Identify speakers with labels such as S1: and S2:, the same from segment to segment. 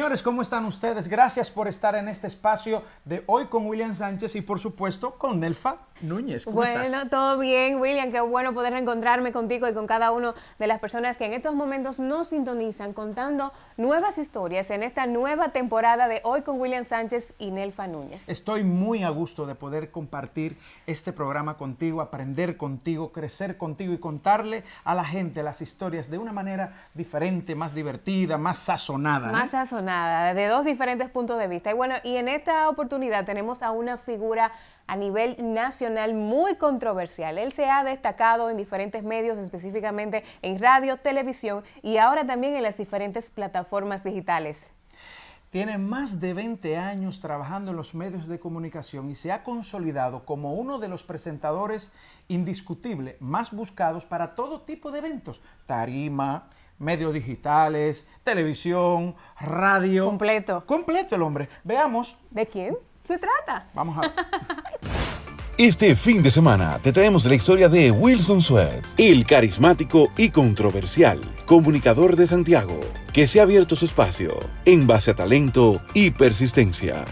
S1: Señores, ¿cómo están ustedes? Gracias por estar en este espacio de hoy con William Sánchez y por supuesto con Nelfa Núñez. bueno,
S2: todo bien, William. Qué bueno poder encontrarme contigo y con cada una de las personas que en estos momentos nos sintonizan contando nuevas historias en esta nueva temporada de hoy con William Sánchez y Nelfa Núñez.
S1: Estoy muy a gusto de poder compartir este programa contigo, aprender contigo, crecer contigo y contarle a la gente las historias de una manera diferente, más divertida, más sazonada. ¿eh? Más
S2: sazonada de dos diferentes puntos de vista. Y bueno, y en esta oportunidad tenemos a una figura a nivel nacional muy controversial. Él se ha destacado en diferentes medios, específicamente en radio, televisión y ahora también en las diferentes plataformas digitales.
S1: Tiene más de 20 años trabajando en los medios de comunicación y se ha consolidado como uno de los presentadores indiscutibles más buscados para todo tipo de eventos, tarima, medios digitales, televisión, radio. Completo. Completo el hombre. Veamos. ¿De quién
S2: se trata?
S1: Vamos a
S3: Este fin de semana te traemos la historia de Wilson Sweat, el carismático y controversial comunicador de Santiago, que se ha abierto su espacio en base a talento y persistencia.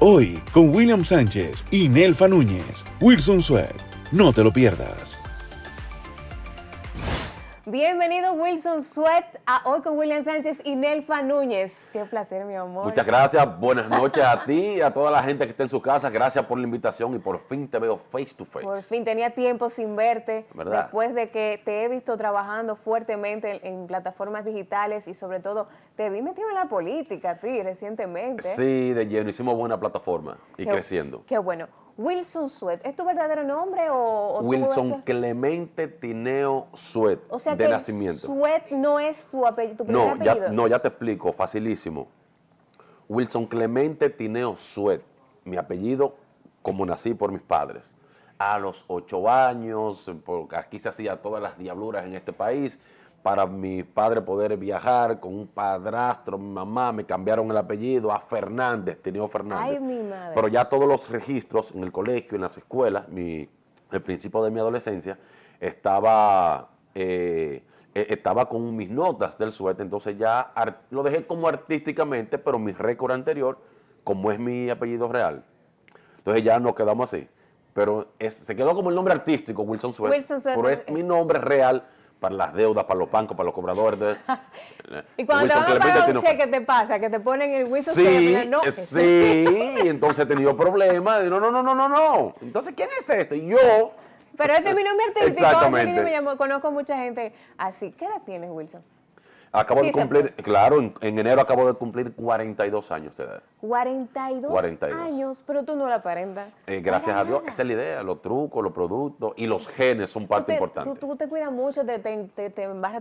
S3: Hoy, con William Sánchez y Nelfa Núñez, Wilson Sweat. No te lo pierdas.
S2: Bienvenido Wilson Sweat a hoy con William Sánchez y Nelfa Núñez. Qué placer, mi amor. Muchas gracias, buenas noches a
S4: ti y a toda la gente que está en su casa. Gracias por la invitación y por fin te veo face to face. Por
S2: fin tenía tiempo sin verte. ¿Verdad? Después de que te he visto trabajando fuertemente en, plataformas digitales y sobre todo te vi metido en la política a ti recientemente. Sí,
S4: de lleno, hicimos buena plataforma y creciendo. Qué
S2: bueno. Wilson Suet, ¿es tu verdadero nombre o...? Wilson
S4: Clemente Tineo Suet, o sea de nacimiento.
S2: no es tu, apellido, no, Ya, no,
S4: ya te explico, facilísimo. Wilson Clemente Tineo Suet, mi apellido como nací por mis padres. A los ocho años, porque aquí se hacía todas las diabluras en este país, para mi padre poder viajar con un padrastro, mi mamá, me cambiaron el apellido a Fernández, Tenía Fernández. Ay, mi madre. Pero ya todos los registros en el colegio, en las escuelas, mi, el principio de mi adolescencia, estaba, eh, e, estaba con mis notas del suerte, entonces ya lo dejé como artísticamente, pero mi récord anterior, como es mi apellido real, entonces ya nos quedamos así. Pero se quedó como el nombre artístico, Wilson Suet. Wilson pero es mi nombre real para las deudas, para los bancos, para los cobradores. y cuando Wilson te van a pagar un cheque,
S2: ¿qué te pasa? Que te ponen el Wilson sí, no. Eh, sí,
S4: entonces he tenido problemas. No, no, no, no, no, Entonces, ¿quién es este? Yo...
S2: Pero este es mi nombre artístico. Este Exactamente. Yo me conozco mucha gente así. ¿Qué edad tienes, Wilson? Acabo de cumplir,
S4: claro, en, enero acabo de cumplir 42 años de edad.
S2: 42, años, pero tú no la aparentas.
S4: Eh, gracias a Dios, esa es la idea, los trucos, los productos y los genes son parte importante.
S2: Tú, te cuidas mucho, te, te,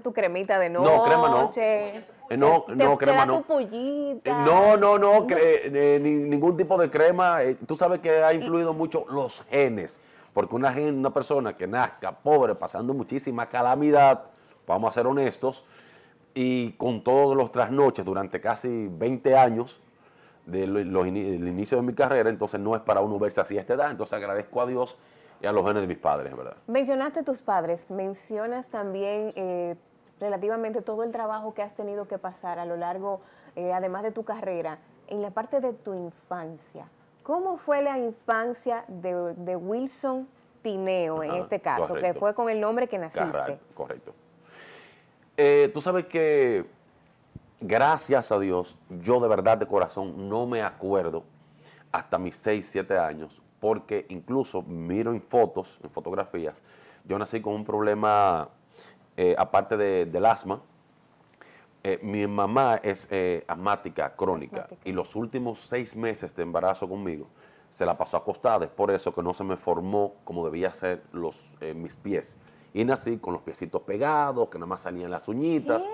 S2: tu cremita de noche. No, crema no. Eh, no, no, crema no. Pollita. Eh,
S4: no. no, no, ningún tipo de crema. tú sabes que ha influido mucho los genes, porque una, una persona que nazca pobre, pasando muchísima calamidad, vamos a ser honestos, y con todos los trasnoches durante casi 20 años del inicio de mi carrera, entonces no es para uno verse así a esta edad, entonces agradezco a Dios y a los genes de mis padres, ¿verdad?
S2: Mencionaste tus padres, mencionas también eh, relativamente todo el trabajo que has tenido que pasar a lo largo, eh, además de tu carrera, en la parte de tu infancia. ¿Cómo fue la infancia de, Wilson Tineo, en este caso, que fue con el nombre que naciste?
S4: correcto. Eh, tú sabes que, gracias a Dios, yo de verdad de corazón no me acuerdo hasta mis 6, 7 años, porque incluso miro en fotos, en fotografías, yo nací con un problema, eh, aparte del asma, eh, mi mamá es asmática crónica y los últimos seis meses de embarazo conmigo se la pasó acostada, es por eso que no se me formó como debía ser los, mis pies y nací con los piecitos pegados, que nada más salían las uñitas.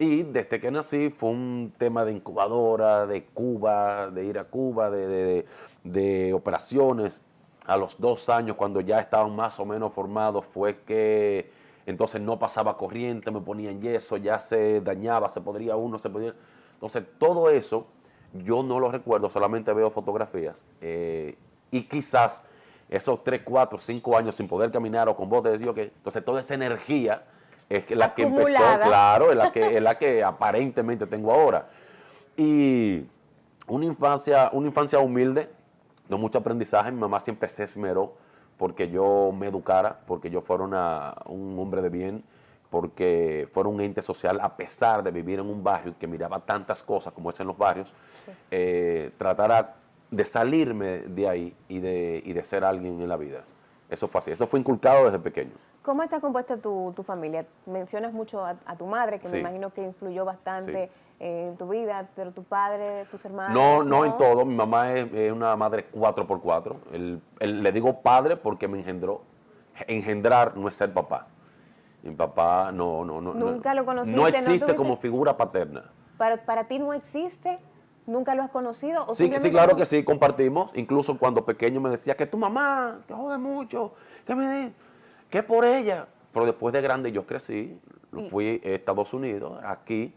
S4: Y desde que nací fue un tema de incubadora, de Cuba, de ir a Cuba, de, operaciones. A los dos años, cuando ya estaban más o menos formados, fue que entonces no pasaba corriente, me ponían yeso, ya se dañaba, se podría uno, se podía... Entonces todo eso yo no lo recuerdo, solamente veo fotografías. Eh, y quizás esos 3, 4, 5 años sin poder caminar o con botes, digo que entonces toda esa energía es la que empezó, claro, es la que, es la que aparentemente tengo ahora. Y una infancia, una infancia humilde, no mucho aprendizaje, mi mamá siempre se esmeró porque yo me educara, porque yo fuera un hombre de bien, porque fuera un ente social, a pesar de vivir en un barrio que miraba tantas cosas como es en los barrios, eh, tratara de salirme de ahí y de, de ser alguien en la vida. Eso fue así, eso fue inculcado desde pequeño.
S2: ¿Cómo está compuesta tu, familia? Mencionas mucho a, tu madre, que me imagino que influyó bastante en tu vida, pero tu padre, tus hermanos. No, no, en todo.
S4: Mi mamá es, una madre 4x4. le digo padre porque me engendró. Engendrar no es ser papá. Mi papá no, no, no. Nunca lo conocí. No existe como figura paterna.
S2: Para, para ti no existe ¿Nunca lo has conocido? sí, sí, claro que
S4: sí, compartimos. Incluso cuando pequeño me decía que tu mamá, te jode mucho, que me que por ella. Pero después de grande yo crecí, fui a Estados Unidos, aquí,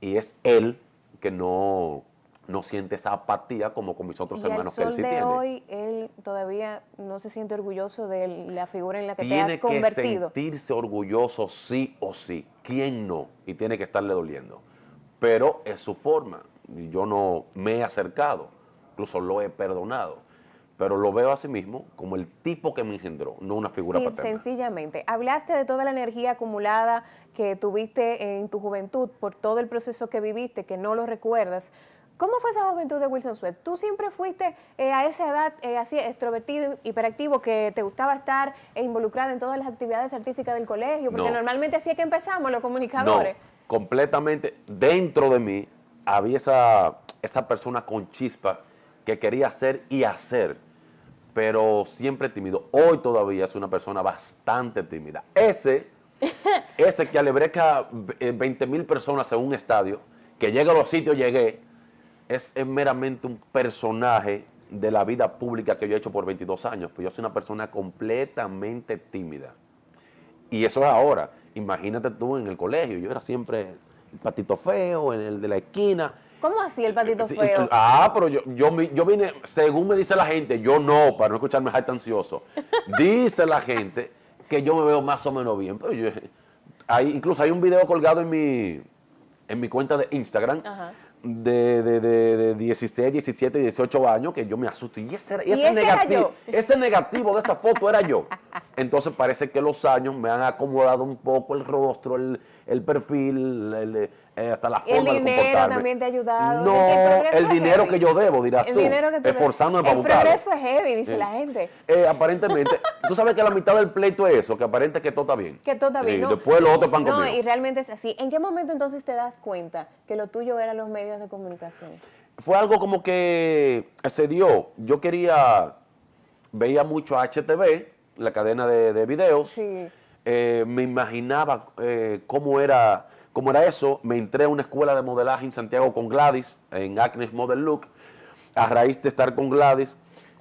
S4: y es él que no, no siente esa apatía como con mis otros hermanos que él sí de tiene. hoy
S2: él todavía no se siente orgulloso de la figura en la que te has convertido. Tiene que
S4: sentirse orgulloso sí o sí. ¿Quién no? Y tiene que estarle doliendo. Pero es su forma yo no me he acercado, incluso lo he perdonado. Pero lo veo a sí mismo como el tipo que me engendró, no una figura sí,
S2: Sencillamente. Hablaste de toda la energía acumulada que tuviste en tu juventud por todo el proceso que viviste, que no lo recuerdas. ¿Cómo fue esa juventud de Wilson Sweat? ¿Tú siempre fuiste eh, a esa edad eh, así extrovertido, hiperactivo, que te gustaba estar e involucrado en todas las actividades artísticas del colegio? Porque normalmente así es que empezamos los comunicadores.
S4: No, completamente dentro de mí había esa, esa persona con chispa que quería hacer y hacer, pero siempre tímido. Hoy todavía es una persona bastante tímida. Ese, ese que alebreca 20 eh, mil personas en un estadio, que llega a los sitios, llegué, es, es meramente un personaje de la vida pública que yo he hecho por 22 años. Pues yo soy una persona completamente tímida. Y eso es ahora. Imagínate tú en el colegio, yo era siempre el patito feo, en el de la esquina.
S2: ¿Cómo así el patito feo?
S4: ah, pero yo, yo, yo, vine, según me dice la gente, yo no, para no escucharme ansioso, dice la gente que yo me veo más o menos bien. Pero yo, hay, incluso hay un video colgado en mi, en mi cuenta de Instagram. Ajá de, 16, 17, 18 años que yo me asusto. Y ese, negativo, ese negativo de esa foto era yo. Entonces parece que los años me han acomodado un poco el rostro, el, el perfil, el, eh, hasta la forma El dinero también
S2: te ha ayudado. No, el, dinero que
S4: yo debo, dirás tú. el Dinero que te esforzándome para El progreso
S2: es heavy, dice la gente.
S4: Eh, aparentemente, tú sabes que la mitad del pleito es eso, que aparente que todo está bien.
S2: Que todo está bien. Y después después los otros van No, y realmente es así. ¿En qué momento entonces te das cuenta que lo tuyo eran los medios de comunicación?
S4: Fue algo como que se dio. Yo quería, veía mucho a HTV, la cadena de, videos. Sí. Eh, me imaginaba cómo era como era eso, me entré a una escuela de modelaje en Santiago con Gladys, en Acnes Model Look. A raíz de estar con Gladys,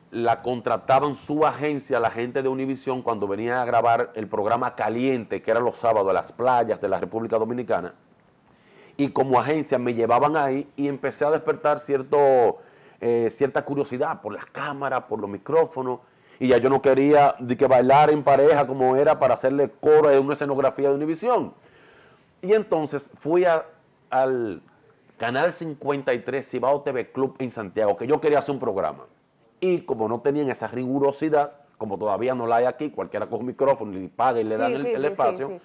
S4: la contrataban su agencia, la gente de Univisión, cuando venía a grabar el programa Caliente, que era los sábados a las playas de la República Dominicana. Y como agencia me llevaban ahí y empecé a despertar cierto, eh, cierta curiosidad por las cámaras, por los micrófonos. Y ya yo no quería de que bailar en pareja como era para hacerle coro de una escenografía de Univisión. Y entonces fui al Canal 53 Cibao TV Club en Santiago, que yo quería hacer un programa. Y como no tenían esa rigurosidad, como todavía no la hay aquí, cualquiera coge un micrófono y paga y le dan el, espacio,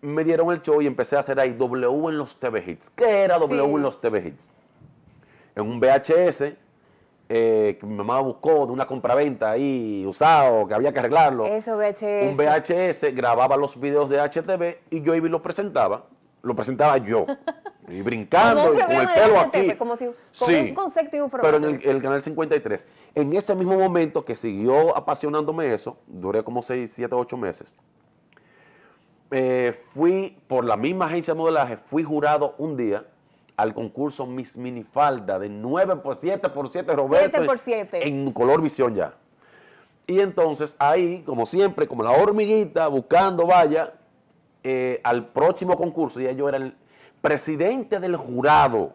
S4: me dieron el show y empecé a hacer ahí W en los TV Hits. ¿Qué era W en los TV Hits? En un VHS eh, que mi mamá buscó de una compraventa ahí usado, que había que arreglarlo. Eso, VHS. Un VHS, grababa los videos de HTV y yo iba y los presentaba. Lo presentaba yo. Y brincando, con el pelo aquí. sí, un concepto y un Pero en el, canal 53. En ese mismo momento que siguió apasionándome eso, duré como 6, 7, 8 meses. Eh, fui por la misma agencia de modelaje, fui jurado un día al concurso Miss Minifalda de 9 por 7 por 7, Roberto. 7 por 7. En color visión ya. Y entonces ahí, como siempre, como la hormiguita, buscando, vaya, eh, al próximo concurso, ya yo era el presidente del jurado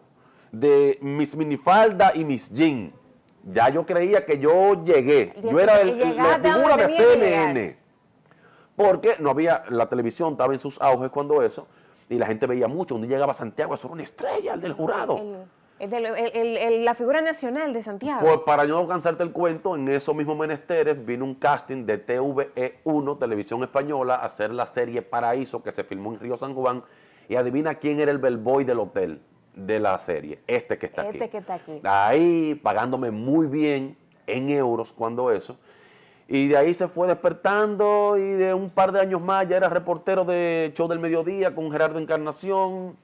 S4: de Miss Minifalda y Miss Jean. Ya yo creía que yo llegué. Yo era el, la figura de CNN. Porque no había, la televisión estaba en sus auges cuando eso y la gente veía mucho. Cuando llegaba Santiago, eso era una estrella,
S2: el del jurado. la figura nacional de Santiago. Pues para no
S4: cansarte el cuento, en esos mismos menesteres vino un casting de TVE1, Televisión Española, a hacer la serie Paraíso que se filmó en Río San Juan. Y adivina quién era el bellboy del hotel de la serie. Este que está este aquí. Este que está aquí. Ahí pagándome muy bien en euros cuando eso. Y de ahí se fue despertando y de un par de años más ya era reportero de Show del Mediodía con Gerardo Encarnación.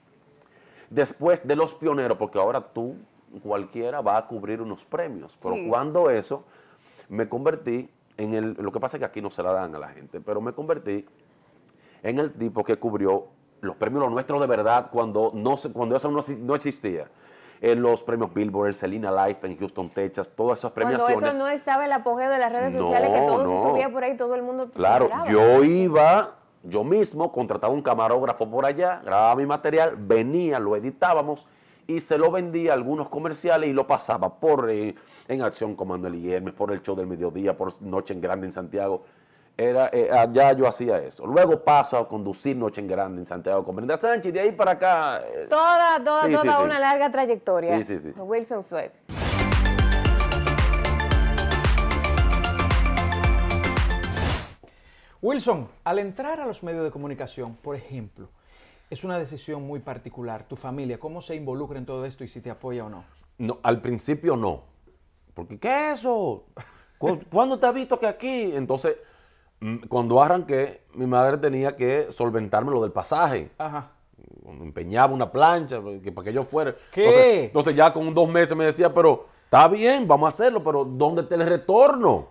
S4: Después de Los Pioneros, porque ahora tú, cualquiera, va a cubrir unos premios. Pero cuando eso, me convertí en el... Lo que pasa es que aquí no se la dan a la gente, pero me convertí en el tipo que cubrió los premios los nuestros de verdad cuando, no, cuando eso no existía en eh, los premios Billboard, Selena Life en Houston, Texas, todas esas premiaciones. Cuando eso
S2: no estaba el apogeo de las redes sociales, que todo se subía por ahí, todo el mundo. Claro, yo
S4: iba yo mismo contrataba un camarógrafo por allá, grababa mi material, venía, lo editábamos y se lo vendía a algunos comerciales y lo pasaba por eh, en Acción Comando el Guillermo, por el show del mediodía, por Noche en Grande en Santiago. Era, eh, allá ah, yo hacía eso. Luego paso a conducir Noche en Grande en Santiago con Brenda Sánchez, de ahí para acá. Eh,
S2: toda, toda, toda una larga trayectoria. Sí, sí, sí. Wilson Sweat.
S1: Wilson, al entrar a los medios de comunicación, por ejemplo, es una decisión muy particular. Tu familia, ¿cómo se involucra en todo esto y si te apoya o no?
S4: No, al principio no. Porque, ¿qué eso? ¿Cuándo te ha visto que aquí? Entonces, Mm, cuando arranqué, mi madre tenía que solventarme lo del pasaje. Ajá. Empeñaba una plancha pues, para que yo fuera. ¿Qué? Entonces, ya con dos meses me decía, pero está bien, vamos a hacerlo, pero ¿dónde está el retorno?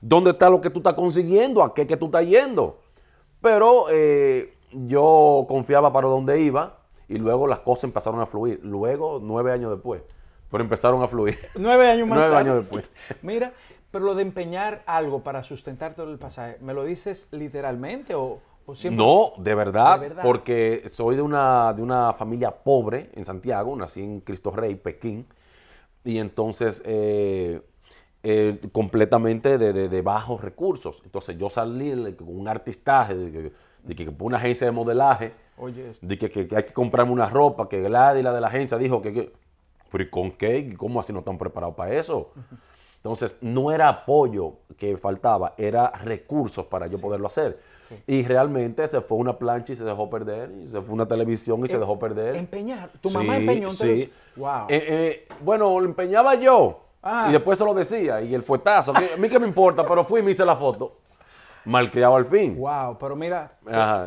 S4: ¿Dónde está lo que tú estás consiguiendo? ¿A qué que tú estás yendo? Pero eh, yo confiaba para dónde iba y luego las cosas empezaron a fluir. Luego, nueve años después, pero empezaron a fluir. Nueve años más Nueve años después. Mira,
S1: pero lo de empeñar algo para sustentar todo el pasaje, ¿me lo dices literalmente o, o siempre? No, de verdad,
S4: porque soy de una, de una familia pobre en Santiago, nací en Cristo Rey, Pekín, y entonces eh, eh, completamente de, bajos recursos. Entonces yo salí con un artistaje de, que que una agencia de modelaje, Oye, de que, hay que comprarme una ropa, que Gladys, la de la agencia, dijo que pero ¿y con qué? ¿Cómo así no están preparados para eso? Entonces, no era apoyo que faltaba, era recursos para yo poderlo hacer. Y realmente se fue una plancha y se dejó perder, y se fue una televisión y se em, dejó perder. Empeñar, tu mamá empeñó entonces. Wow. Eh, eh, bueno, lo empeñaba yo. Y ah. después se lo decía, y el fuetazo, a mí que me importa, pero fui y me hice la foto malcriado al fin. Wow, pero mira,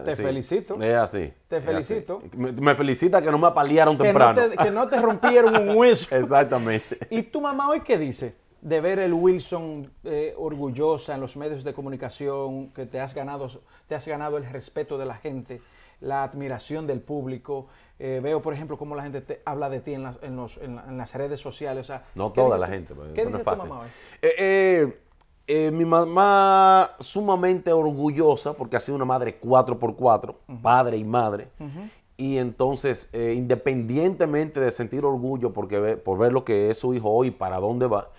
S4: te felicito. Es así. Te felicito. Me, felicita que no me apalearon temprano. que no te rompieron un hueso. Exactamente. ¿Y tu mamá hoy qué dice? De ver el Wilson
S1: eh, orgullosa en los medios de comunicación, que te has ganado, te has ganado el respeto de la gente, la admiración del público. Eh, veo, por ejemplo, cómo la gente habla de ti en las, redes sociales.
S4: no toda la gente. Pues, ¿Qué dice tu mamá hoy? Eh, eh eh, mi mamá sumamente orgullosa, porque ha sido una madre 4x4, padre y madre. Y entonces, eh, independientemente de sentir orgullo porque por ver lo que es su hijo hoy para dónde va,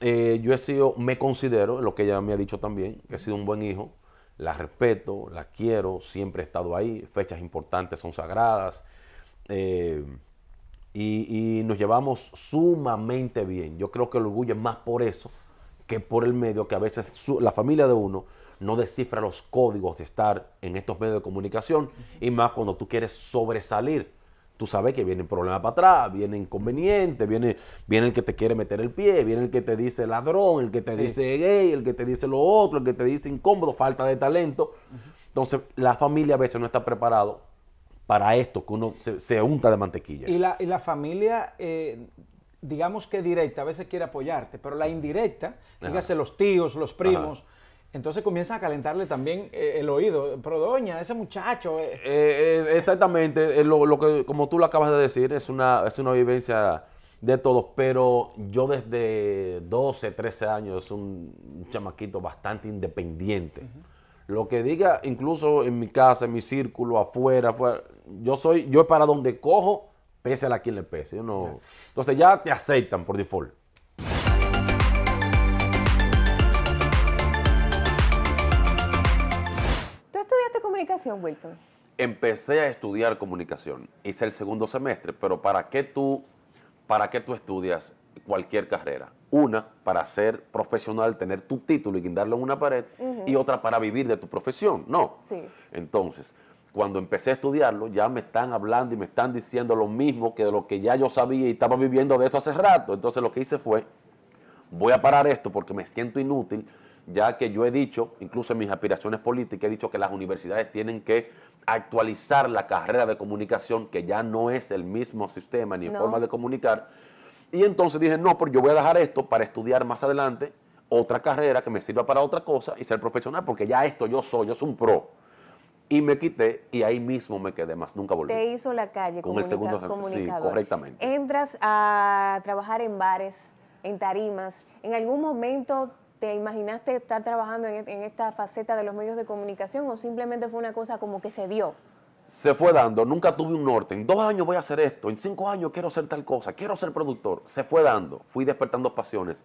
S4: eh, yo he sido, me considero, lo que ella me ha dicho también, que he sido un buen hijo. La respeto, la quiero, siempre he estado ahí. Fechas importantes son sagradas. y nos llevamos sumamente bien. Yo creo que el orgullo es más por eso que por el medio que a veces la familia de uno no descifra los códigos de estar en estos medios de comunicación y más cuando tú quieres sobresalir. Tú sabes que vienen problemas para atrás, viene inconveniente, viene, viene el que te quiere meter el pie, viene el que te dice ladrón, el que te dice gay, el que te dice lo otro, el que te dice incómodo, falta de talento. Entonces, la familia a veces no está preparado para esto, que uno se, unta de mantequilla.
S1: Y la, familia eh, digamos que directa a veces quiere apoyarte, pero la indirecta, dígase los tíos, los primos, Entonces comienza a calentarle también eh, el oído. Pero doña, ese muchacho. Eh.
S4: Eh, exactamente, lo, que como tú lo acabas de decir, es una, es una vivencia de todos. Pero yo desde 12, 13 años, un chamaquito bastante independiente. Lo que diga, incluso en mi casa, en mi círculo, afuera, afuera yo soy, yo para donde cojo, pese a la quien le pese. No... Entonces ya te aceptan por default. ¿Tú
S2: estudiaste comunicación, Wilson?
S4: Empecé a estudiar comunicación. Hice el segundo semestre, pero ¿para qué tú, para qué tú estudias cualquier carrera? Una, para ser profesional, tener tu título y guindarlo en una pared, y otra para vivir de tu profesión. No. Sí. Entonces, cuando empecé a estudiarlo, ya me están hablando y me están diciendo lo mismo que de lo que ya yo sabía y estaba viviendo de eso hace rato. Entonces lo que hice fue, voy a parar esto porque me siento inútil, ya que yo he dicho, incluso en mis aspiraciones políticas, he dicho que las universidades tienen que actualizar la carrera de comunicación, que ya no es el mismo sistema ni forma de comunicar. Y entonces dije, no, porque yo voy a dejar esto para estudiar más adelante otra carrera que me sirva para otra cosa y ser profesional, porque ya esto yo soy, yo soy un pro. Y me quité y ahí mismo me quedé más, nunca volví. Te
S2: hizo la calle con el segundo comunicador. Sí, correctamente. Entras a trabajar en bares, en tarimas. ¿En algún momento te imaginaste estar trabajando en, esta faceta de los medios de comunicación o simplemente fue una cosa como que se dio?
S4: Se fue dando, nunca tuve un norte. En dos años voy a hacer esto, en cinco años quiero hacer tal cosa, quiero ser productor. Se fue dando, fui despertando pasiones,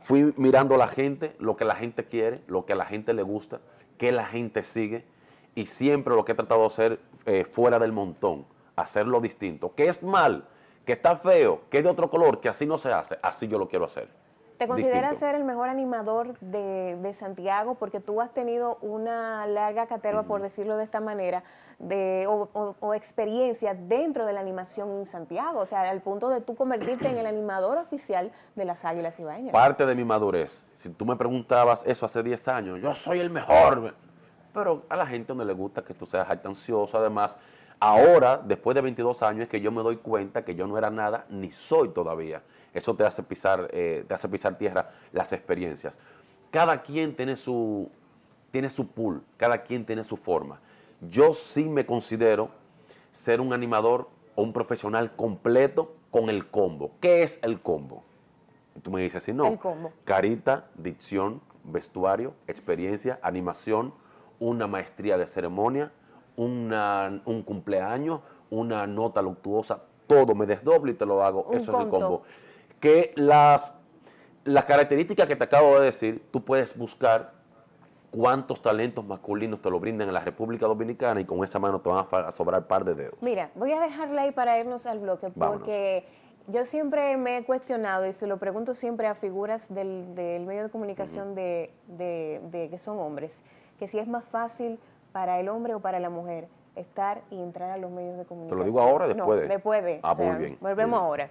S4: fui mirando a la gente, lo que la gente quiere, lo que a la gente le gusta, qué la gente sigue y siempre lo que he tratado de hacer eh, fuera del montón, hacerlo distinto, que es mal, que está feo, que es de otro color, que así no se hace, así yo lo quiero hacer.
S2: ¿Te consideras ser el mejor animador de, Santiago? Porque tú has tenido una larga caterva, por decirlo de esta manera, de, o, experiencia dentro de la animación en Santiago, o sea, al punto de tú convertirte en el animador oficial de las Águilas Bañas. Parte
S4: de mi madurez. Si tú me preguntabas eso hace 10 años, yo soy el mejor, pero a la gente no le gusta que tú seas ansioso, además. Ahora, después de 22 años, es que yo me doy cuenta que yo no era nada ni soy todavía. Eso te hace pisar, eh, te hace pisar tierra las experiencias. Cada quien tiene su, tiene su pool, cada quien tiene su forma. Yo sí me considero ser un animador o un profesional completo con el combo. ¿Qué es el combo? Tú me dices, si no, el combo. carita, dicción, vestuario, experiencia, animación, una maestría de ceremonia, un cumpleaños, una nota luctuosa, todo me desdoblo y te lo hago. Eso es el combo. Que las, las características que te acabo de decir, tú puedes buscar cuántos talentos masculinos te lo brindan en la República Dominicana y con esa mano te van a sobrar par de dedos.
S2: Mira, voy a dejarla ahí para irnos al bloque porque yo siempre me he cuestionado y se lo pregunto siempre a figuras del, medio de comunicación de, que son hombres que si es más fácil para el hombre o para la mujer estar y entrar a los medios de comunicación. ¿Te lo digo ahora después? No, después Ah, muy bien. Volvemos ahora.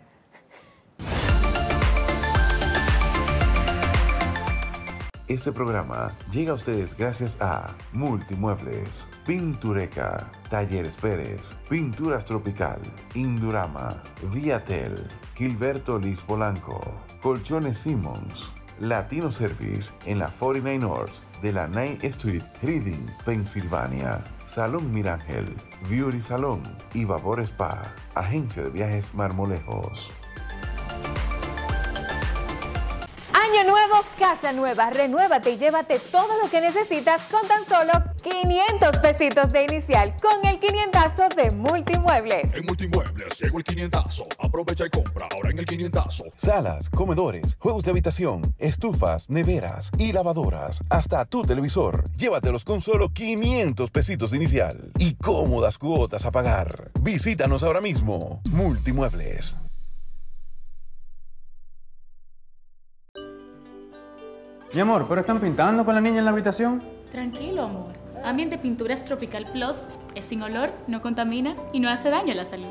S3: Este programa llega a ustedes gracias a Multimuebles, Pintureca, Talleres Pérez, Pinturas Tropical, Indurama, Viatel, Gilberto Liz Polanco, Colchones Simmons, Latino Service en la 49 North de la Night Street, Reading, Pensilvania. Salón Mirangel, Beauty Salón y Vapor Spa, Agencia de Viajes Marmolejos.
S2: Casa Nueva. Renuévate y llévate todo lo que necesitas con tan solo 500 pesitos de inicial con el 500 de Multimuebles.
S3: En Multimuebles llegó el 500. Aprovecha y compra ahora en el 500. Salas, comedores, juegos de habitación, estufas, neveras y lavadoras. Hasta tu televisor. Llévatelos con solo 500 pesitos de inicial y cómodas cuotas a pagar. Visítanos ahora mismo. Multimuebles. Mi amor, ¿pero están pintando con la niña en la habitación?
S2: Tranquilo, amor. Ambiente Pinturas Tropical Plus es sin olor, no contamina y no hace daño a la salud.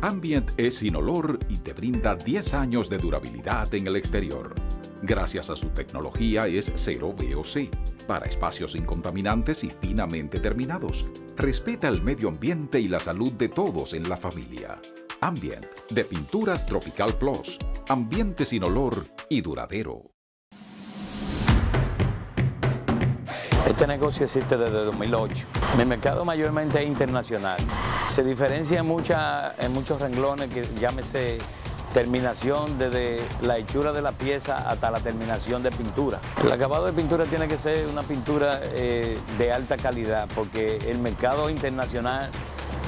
S4: Ambient es sin olor y te brinda 10 años de durabilidad en el exterior. Gracias a su tecnología es cero VOC, para espacios sin contaminantes y finamente terminados.
S3: Respeta el medio ambiente y la salud de todos en la familia. Ambient, de Pinturas Tropical Plus. Ambiente sin olor y duradero.
S1: Este negocio existe desde 2008. Mi mercado mayormente es internacional. Se diferencia en, en muchos renglones, que llámese terminación desde la hechura de la pieza hasta la terminación de pintura. El acabado de pintura tiene que ser una pintura eh, de alta calidad porque el mercado internacional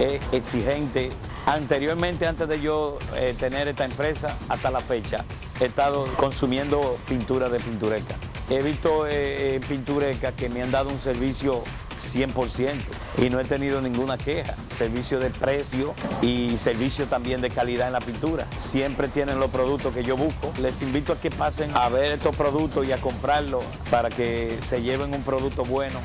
S1: es exigente. Anteriormente, antes de yo eh, tener esta empresa, hasta la fecha, he estado consumiendo pintura de pintureca. He visto en eh, eh, pinturecas que me han dado un servicio 100% y no he tenido ninguna queja. Servicio de precio y servicio también de calidad en la pintura. Siempre tienen los productos que yo busco. Les invito a que pasen a ver estos productos y a comprarlos para que se lleven un producto bueno.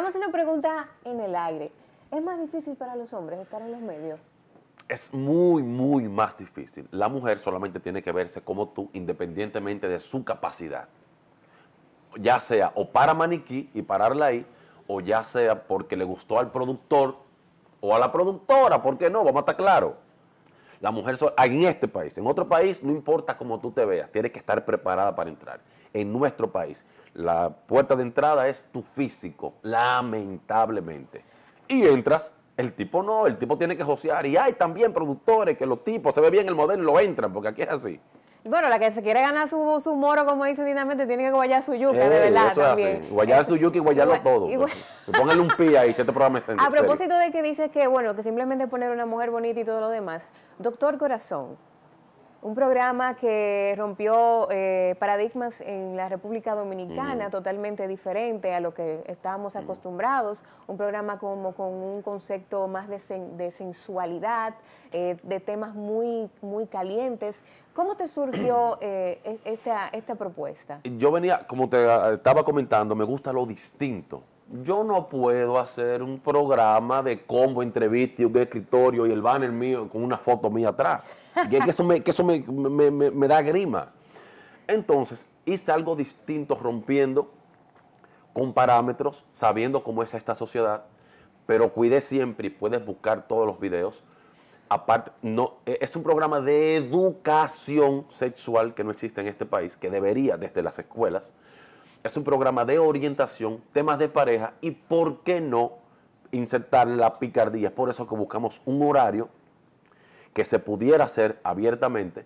S2: Dejamos una pregunta en el aire. ¿Es más difícil para los hombres estar en los medios?
S4: Es muy, muy más difícil. La mujer solamente tiene que verse como tú, independientemente de su capacidad. Ya sea o para maniquí y pararla ahí, o ya sea porque le gustó al productor o a la productora, ¿por qué no? Vamos a estar claros. La mujer en este país, en otro país, no importa cómo tú te veas, tienes que estar preparada para entrar en nuestro país. La puerta de entrada es tu físico, lamentablemente. Y entras, el tipo no, el tipo tiene que josear. Y hay también productores que los tipos, se ve bien el modelo, lo entran, porque aquí es así.
S2: Bueno, la que se quiere ganar su, moro, como dicen dignamente, tiene que guayar su yuca, de verdad. Eso también. Así. Guayar su yuca y guayarlo todo.
S4: Póngale pues. un pie ahí, este programa es A propósito
S2: de que dices que, bueno, que simplemente poner una mujer bonita y todo lo demás, doctor Corazón, un programa que rompió eh, paradigmas en la República Dominicana, totalmente diferente a lo que estábamos acostumbrados. Un programa como con un concepto más de, sensualidad, eh, de temas muy, muy calientes. ¿Cómo te surgió eh, e-, esta, esta propuesta?
S4: Yo venía, como te ah, estaba comentando, me gusta lo distinto. Yo no puedo hacer un programa de combo, entrevista y un escritorio y el banner mío con una foto mía atrás que eso, me, que eso me, da grima. Entonces, hice algo distinto, rompiendo con parámetros, sabiendo cómo es esta sociedad, pero cuide siempre y puedes buscar todos los videos. Aparte, no, e, es un programa de educación sexual que no existe en este país, que debería desde las escuelas. Es un programa de orientación, temas de pareja y, ¿por qué no, insertar la picardía? Es por eso que buscamos un horario que se pudiera hacer abiertamente.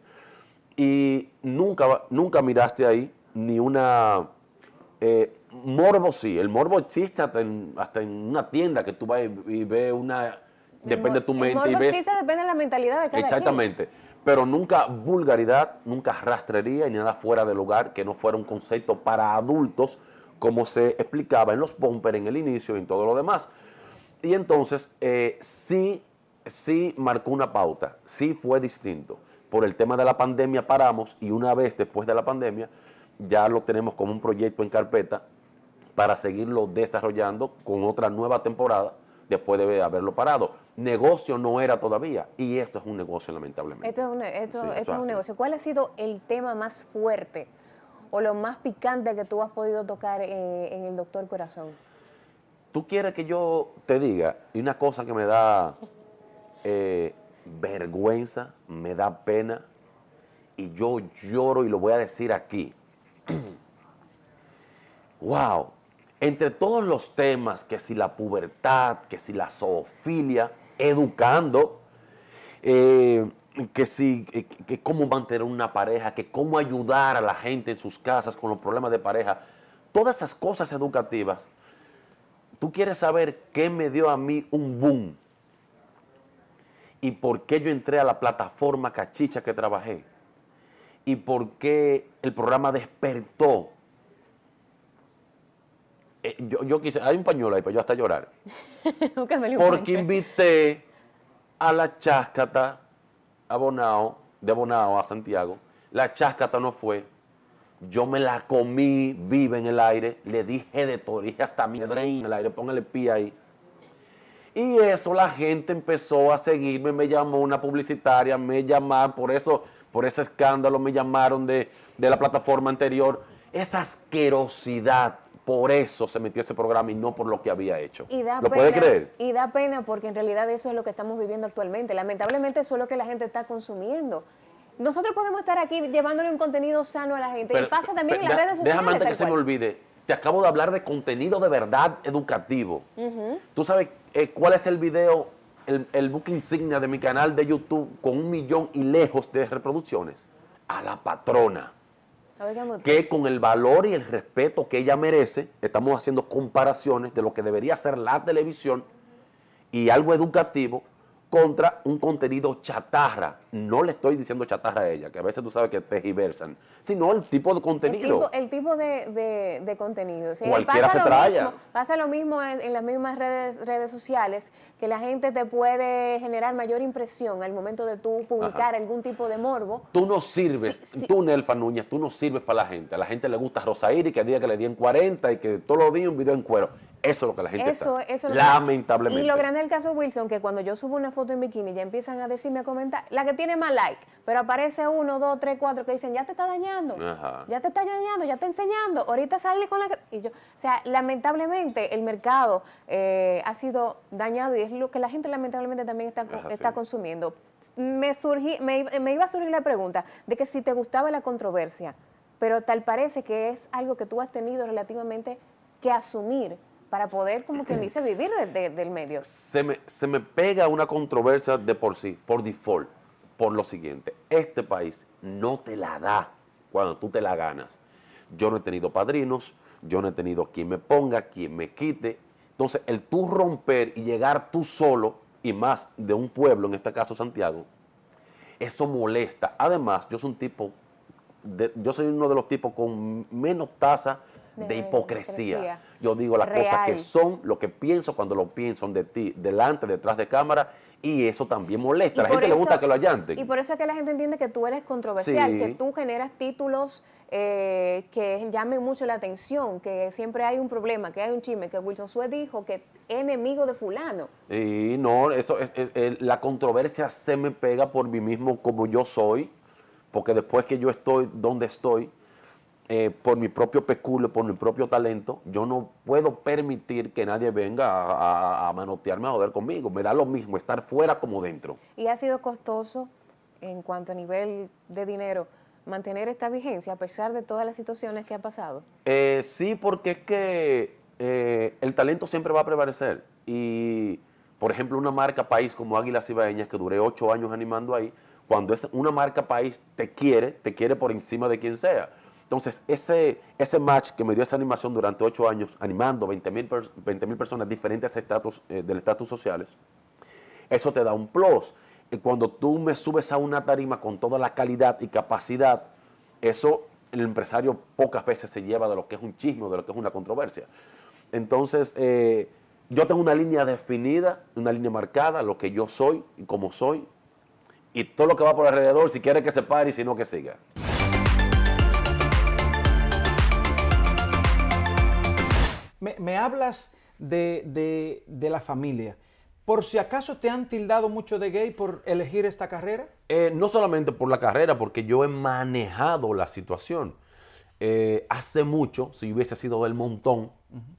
S4: Y nunca, nunca miraste ahí ni una... Eh, morbo sí, el morbo existe hasta en, una tienda que tú vas y, ves una... Depende de tu mente. El morbo y existe,
S2: depende de la mentalidad de cada Exactamente.
S4: Pero nunca vulgaridad, nunca rastrería ni nada fuera de lugar que no fuera un concepto para adultos como se explicaba en los pomper en el inicio y en todo lo demás. Y entonces, eh, sí sí marcó una pauta, sí fue distinto. Por el tema de la pandemia paramos y una vez después de la pandemia ya lo tenemos como un proyecto en carpeta para seguirlo desarrollando con otra nueva temporada después de haberlo parado. Negocio no era todavía y esto es un negocio lamentablemente.
S2: Esto es un, negocio. ¿Cuál ha sido el tema más fuerte o lo más picante que tú has podido tocar eh, en el Doctor Corazón?
S4: Tú quieres que yo te diga, y una cosa que me da eh, vergüenza, me da pena y yo lloro y lo voy a decir aquí. wow, entre todos los temas, que si la pubertad, que si la zoofilia, educando, eh, que si, que, eh, que cómo mantener una pareja, que cómo ayudar a la gente en sus casas con los problemas de pareja, todas esas cosas educativas. Tú quieres saber qué me dio a mí un boom, y por qué yo entré a la plataforma cachicha que trabajé y por qué el programa despertó. Eh, yo, quise, hay un pañuelo ahí para yo hasta llorar.
S2: Porque
S4: invité a la cháscata abonado, de Bonao a Santiago. La cháscata no fue. Yo me la comí vive en el aire. Le dije de todo. hasta mi en el aire. Póngale pie ahí y eso la gente empezó a seguirme, me llamó una publicitaria, me llamaron, por eso, por ese escándalo me llamaron de, de la plataforma anterior. Esa asquerosidad por eso se metió ese programa y no por lo que había hecho. Y da ¿Lo pena, puede creer?
S2: Y da pena porque en realidad eso es lo que estamos viviendo actualmente. Lamentablemente eso es lo que la gente está consumiendo. Nosotros podemos estar aquí llevándole un contenido sano a la gente. y pasa también en las redes sociales. Déjame que se me
S4: olvide. Te acabo de hablar de contenido de verdad educativo. ¿Tú sabes eh, cuál es el video, el, book insignia de mi canal de YouTube con un millón y lejos de reproducciones? A la patrona. que con el valor y el respeto que ella merece, estamos haciendo comparaciones de lo que debería ser la televisión y algo educativo contra un contenido chatarra. No le estoy diciendo chatarra a ella, que a veces tú sabes que te diversan, sino el tipo de contenido.
S2: El tipo, de, contenido. se Pasa lo mismo en, las mismas redes, redes sociales, que la gente te puede generar mayor impresión al momento de tú publicar algún tipo de morbo.
S4: Tú no sirves, tú Nelfa Núñez, tú no sirves para la gente. A la gente le gusta Rosairi, que el día que le di en 40 y que todos los días un video en cuero. Eso es lo que la gente eso, está. Eso Lamentablemente. Lo que... Y lo grande
S2: del caso Wilson, que cuando yo subo una foto en bikini, ya empiezan a decirme, a comentar, la que tiene más like, pero aparece uno, dos, tres, cuatro que dicen, ya te está dañando, ya te está dañando, ya te enseñando, ahorita sale con la que... Y yo, o sea, lamentablemente el mercado eh, ha sido dañado y es lo que la gente lamentablemente también está, está consumiendo. Me, surgí, me, me iba a surgir la pregunta de que si te gustaba la controversia, pero tal parece que es algo que tú has tenido relativamente que asumir para poder, como quien dice, vivir de, del medio.
S4: Se me, se me pega una controversia de por sí, por default, por lo siguiente. Este país no te la da cuando tú te la ganas. Yo no he tenido padrinos, yo no he tenido quien me ponga, quien me quite. Entonces, el tú romper y llegar tú solo, y más de un pueblo, en este caso Santiago, eso molesta. Además, yo soy un tipo, de, yo soy uno de los tipos con menos tasa de, hipocresía. Yo digo las cosas que son, lo que pienso cuando lo pienso de ti, delante, detrás de cámara, y eso también molesta. A la gente le gusta que lo allante. Y
S2: por eso es que la gente entiende que tú eres controversial, que tú generas títulos eh, que llamen mucho la atención, que siempre hay un problema, que hay un chisme, que Wilson Sue dijo que enemigo de fulano.
S4: Y no, eso la controversia se me pega por mí mismo como yo soy, porque después que yo estoy donde estoy, eh, por mi propio peculio, por mi propio talento, yo no puedo permitir que nadie venga a, manotearme, a joder conmigo. Me da lo mismo estar fuera como dentro.
S2: ¿Y ha sido costoso en cuanto a nivel de dinero mantener esta vigencia a pesar de todas las situaciones que ha pasado?
S4: Eh, sí, porque es que eh, el talento siempre va a prevalecer. Y, por ejemplo, una marca país como Águilas Ibaeñas, que duré ocho años animando ahí, cuando es una marca país te quiere, te quiere por encima de quien sea entonces, ese, ese match que me dio esa animación durante ocho años, animando 20,000 mil personas diferentes estatus, eh, del estatus sociales, eso te da un plus. Y cuando tú me subes a una tarima con toda la calidad y capacidad, eso el empresario pocas veces se lleva de lo que es un chisme, de lo que es una controversia. Entonces, eh, yo tengo una línea definida, una línea marcada, lo que yo soy y cómo soy, y todo lo que va por alrededor, si quiere que se pare y si no que siga. me, hablas de, la familia.
S1: ¿Por si acaso te han tildado mucho de gay por elegir esta carrera?
S4: Eh, no solamente por la carrera, porque yo he manejado la situación. Eh, hace mucho, si hubiese sido del montón,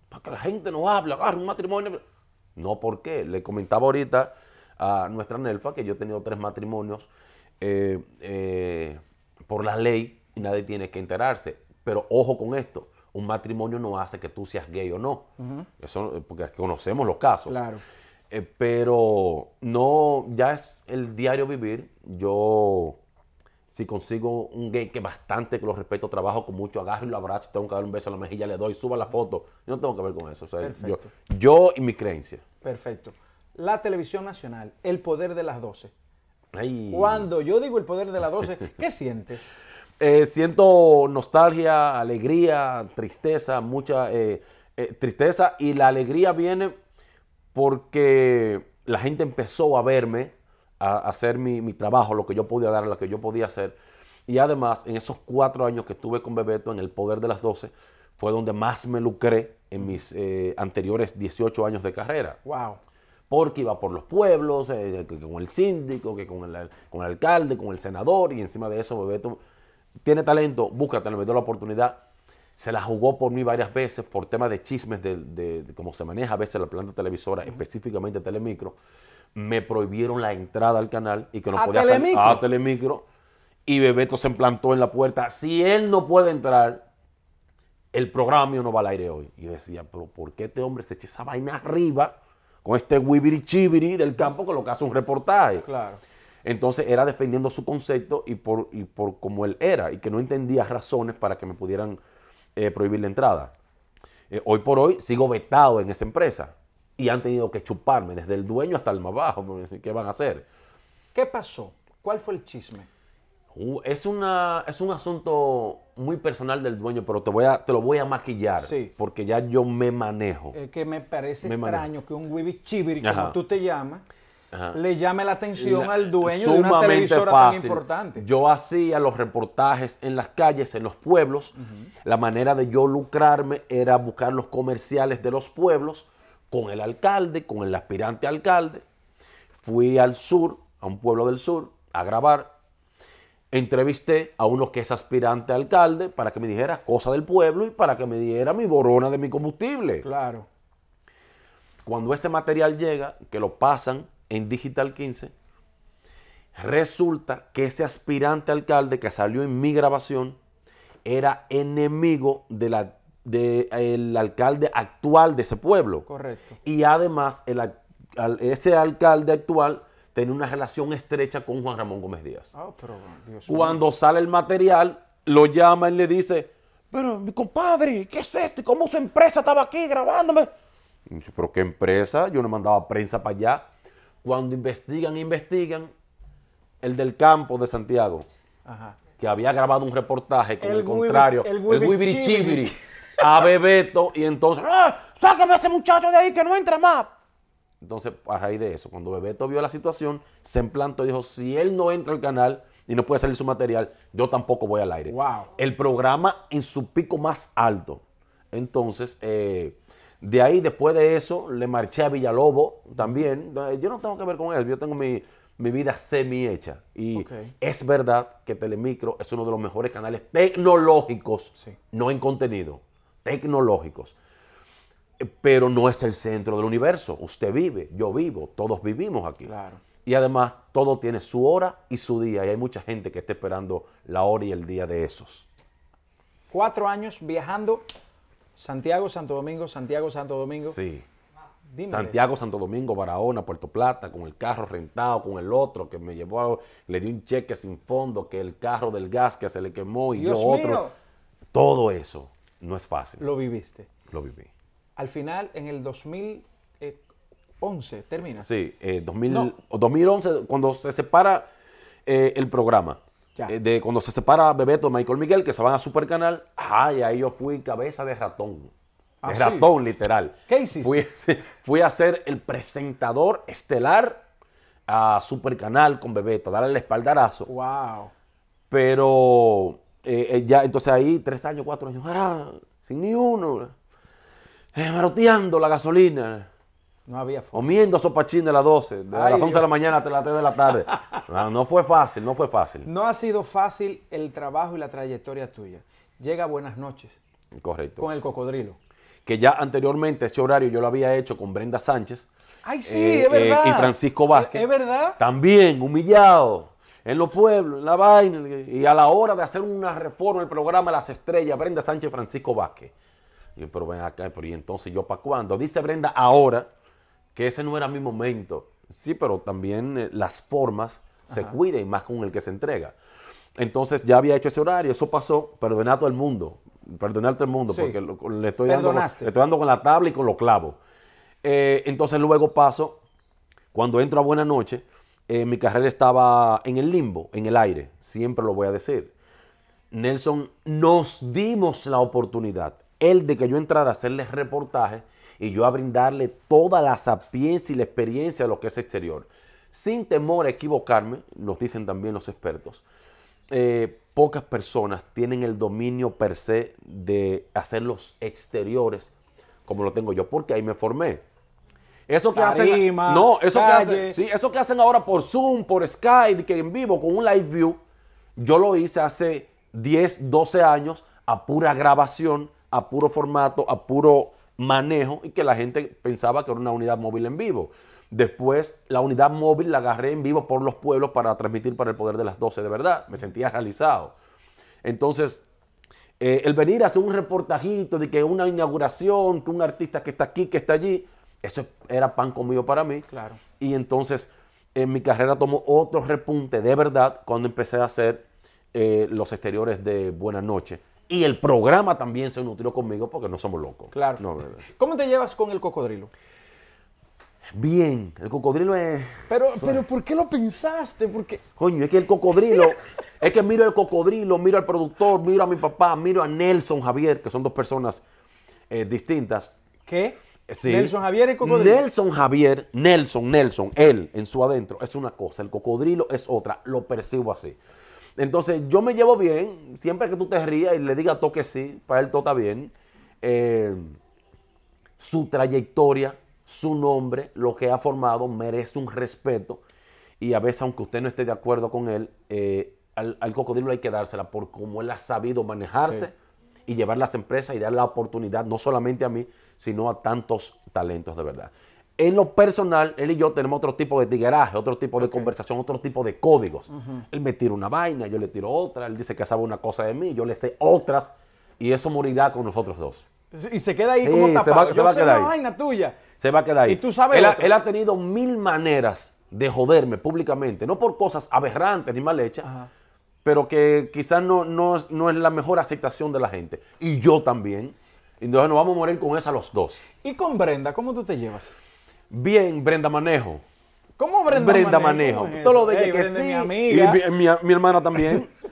S4: para que la gente no habla, agarra un matrimonio. No, porque Le comentaba ahorita a nuestra Nelfa que yo he tenido tres matrimonios eh, por la ley y nadie tiene que enterarse. Pero ojo con esto, un matrimonio no hace que tú seas gay o no. Eso, eh, porque conocemos los casos. Claro. Eh, pero no, ya es el diario vivir. Yo, si consigo un gay que bastante, que lo respeto, trabajo con mucho, agarro y lo abrazo, tengo que dar un beso a la mejilla, le doy, suba la foto. Yo no tengo que ver con eso. yo, y mi creencia.
S1: Perfecto. La televisión nacional, el poder de las 12.
S4: Cuando yo digo el poder de las 12, ¿qué sientes? Eh, siento nostalgia, alegría, tristeza, mucha eh, eh, tristeza. Y la alegría viene porque la gente empezó a verme, a, hacer mi, trabajo, lo que yo podía dar, lo que yo podía hacer. Y además, en esos cuatro años que estuve con Bebeto en el Poder de las 12, fue donde más me lucré en mis anteriores 18 años de carrera. ¡Wow! porque iba por los pueblos, con el síndico, que con el, alcalde, con el senador, y encima de eso Bebeto tiene talento, búscate, le dio la oportunidad. Se la jugó por mí varias veces por temas de chismes de, cómo se maneja a veces la planta televisora, específicamente Telemicro. Me prohibieron la entrada al canal y que no podía salir a Telemicro. Y Bebeto se implantó en la puerta. Si él no puede entrar, el programa no va al aire hoy. Y yo decía, pero ¿por qué este hombre se echa esa vaina arriba con este wibiri chibiri del campo con lo que hace un reportaje? Claro. Entonces era defendiendo su concepto y por, y por como él era y que no entendía razones para que me pudieran eh, prohibir la entrada. Eh, hoy por hoy sigo vetado en esa empresa y han tenido que chuparme desde el dueño hasta el más bajo. ¿Qué van a hacer? ¿Qué pasó? ¿Cuál fue el chisme? Uh, es, una, es un asunto muy personal del dueño, pero te, voy a, te lo voy a maquillar. Porque ya yo me manejo.
S1: Es que me parece extraño que un Wibi como tú te llamas, le llame la atención al dueño de una televisora tan importante.
S4: Yo hacía los reportajes en las calles, en los pueblos. La manera de yo lucrarme era buscar los comerciales de los pueblos con el alcalde, con el aspirante alcalde. Fui al sur, a un pueblo del sur, a grabar. Entrevisté a uno que es aspirante alcalde para que me dijera cosas del pueblo y para que me diera mi borona de mi combustible. Claro. Cuando ese material llega, que lo pasan en Digital 15, resulta que ese aspirante alcalde que salió en mi grabación era enemigo del de alcalde actual de ese pueblo. Correcto. Y además ese alcalde actual tenía una relación estrecha con Juan Ramón Gómez Díaz. Ah, pero Cuando sale el material, lo llama y le dice, pero mi compadre, ¿qué es esto? ¿Cómo su empresa estaba aquí grabándome? pero qué empresa, yo no mandaba prensa para allá cuando investigan, investigan, el del campo de Santiago, que había grabado un reportaje con el, contrario, el Wibiri Chibiri, a Bebeto, y entonces,
S3: ¡Ah, sácame a ese muchacho de ahí que no entra más.
S4: Entonces, a raíz de eso, cuando Bebeto vio la situación, se implantó y dijo, si él no entra al canal y no puede salir su material, yo tampoco voy al aire. El programa en su pico más alto. Entonces, eh, de ahí, después de eso, le marché a Villalobo también. Eh, yo no tengo que ver con él, yo tengo mi, vida semi hecha. Y es verdad que Telemicro es uno de los mejores canales tecnológicos, no en contenido, tecnológicos. Pero no es el centro del universo. Usted vive, yo vivo, todos vivimos aquí. Y además, todo tiene su hora y su día. Y hay mucha gente que está esperando la hora y el día de esos.
S1: Cuatro años viajando Santiago, Santo Domingo, Santiago, Santo Domingo.
S4: Sí. Dime Santiago, Santo Domingo, Barahona, Puerto Plata, con el carro rentado, con el otro que me llevó, a, le dio un cheque sin fondo, que el carro del gas que se le quemó y Dios otro. Todo eso no es fácil. Lo viviste. Lo viví.
S1: Al final, en el 2011, eh, termina. Sí,
S4: 2011, eh, cuando se separa eh, el programa. Eh, de cuando se separa Bebeto, Michael Miguel, que se van a Super Canal, ay, ahí yo fui cabeza de ratón. Ah, de ratón, literal. ¿Qué hiciste? Fui, a ser el presentador estelar a Super Canal con Bebeto, darle el espaldarazo. Wow. Pero eh, eh, ya, entonces ahí, tres años, cuatro años, ah, sin ni uno, maroteando la gasolina. No había Comiendo sopachín de las 12, de las 11 de la mañana hasta las 3 de la tarde. No, fue fácil, no fue fácil.
S1: No ha sido fácil el trabajo y la trayectoria tuya. Llega Buenas noches.
S4: Correcto. Con el cocodrilo. Que ya anteriormente ese horario yo lo había hecho con Brenda Sánchez. Ay, sí, eh, es verdad. Eh, y Francisco eh, Vázquez. Es, verdad. También humillado en los pueblos, en la vaina. Y a la hora de hacer una reforma el programa Las Estrellas, Brenda Sánchez Francisco Vázquez. pero ven acá, pero y entonces yo para cuándo? Dice Brenda ahora que ese no era mi momento. Sí, pero también eh, las formas se cuiden más con el que se entrega. Entonces ya había hecho ese horario, eso pasó, Perdonad a todo el mundo, Perdonad a todo el mundo, porque le, estoy dando, le, estoy dando, con la tabla y con los clavos. Eh, entonces luego paso, cuando entro a Buena Noche, eh, mi carrera estaba en el limbo, en el aire, siempre lo voy a decir. Nelson, nos dimos la oportunidad, él de que yo entrara a hacerles reportajes y yo a brindarle toda la sapiencia y la experiencia de lo que es exterior. Sin temor a equivocarme, nos dicen también los expertos, eh, pocas personas tienen el dominio per se de hacer los exteriores como lo tengo yo, porque ahí me formé. Eso que hacen. No, eso que Sí, eso que hacen ahora por Zoom, por Skype, que en vivo, con un live view. Yo lo hice hace 10, 12 años a pura grabación, a puro formato, a puro manejo y que la gente pensaba que era una unidad móvil en vivo. Después la unidad móvil la agarré en vivo por los pueblos para transmitir para el poder de las 12, de verdad, me sentía realizado. Entonces, eh, el venir a hacer un reportajito de que una inauguración, que un artista que está aquí, que está allí, eso era pan comido para mí. Claro. Y entonces en mi carrera tomó otro repunte de verdad cuando empecé a hacer eh, los exteriores de Buenas noches y el programa también se nutrió conmigo porque no somos locos. Claro. ¿Cómo te llevas con el cocodrilo? Bien, el cocodrilo es. Pero, pero ¿por qué lo
S1: pensaste? Porque.
S4: Coño, es que el cocodrilo. es que miro al cocodrilo, miro al productor, miro a mi papá, miro a Nelson Javier, que son dos personas eh, distintas. ¿Qué? Sí. Nelson Javier y cocodrilo. Nelson Javier, Nelson, Nelson, él en su adentro es una cosa, el cocodrilo es otra, lo percibo así. Entonces, yo me llevo bien. Siempre que tú te rías y le digas todo que sí, para él todo está bien. Eh, su trayectoria, su nombre, lo que ha formado, merece un respeto. Y a veces, aunque usted no esté de acuerdo con él, eh, al, cocodrilo hay que dársela por cómo él ha sabido manejarse y llevar las empresas y dar la oportunidad, no solamente a mí, sino a tantos talentos de verdad en lo personal, él y yo tenemos otro tipo de tigueraje, otro tipo de conversación, otro tipo de códigos. Él me tira una vaina, yo le tiro otra, él dice que sabe una cosa de mí, yo le sé otras, y eso morirá con nosotros dos. Y se queda ahí como tapado. Se va, una vaina tuya. Se va a quedar ahí. Y tú sabes. Él, ha, tenido mil maneras de joderme públicamente, no por cosas aberrantes ni mal hechas, pero que quizás no, es, no es la mejor aceptación de la gente. Y yo también. Entonces nos vamos a morir con esa los dos. ¿Y con Brenda, cómo tú te llevas? Bien, Brenda Manejo. ¿Cómo Brenda, Manejo? todo lo de que sí. Mi, amiga. hermana también.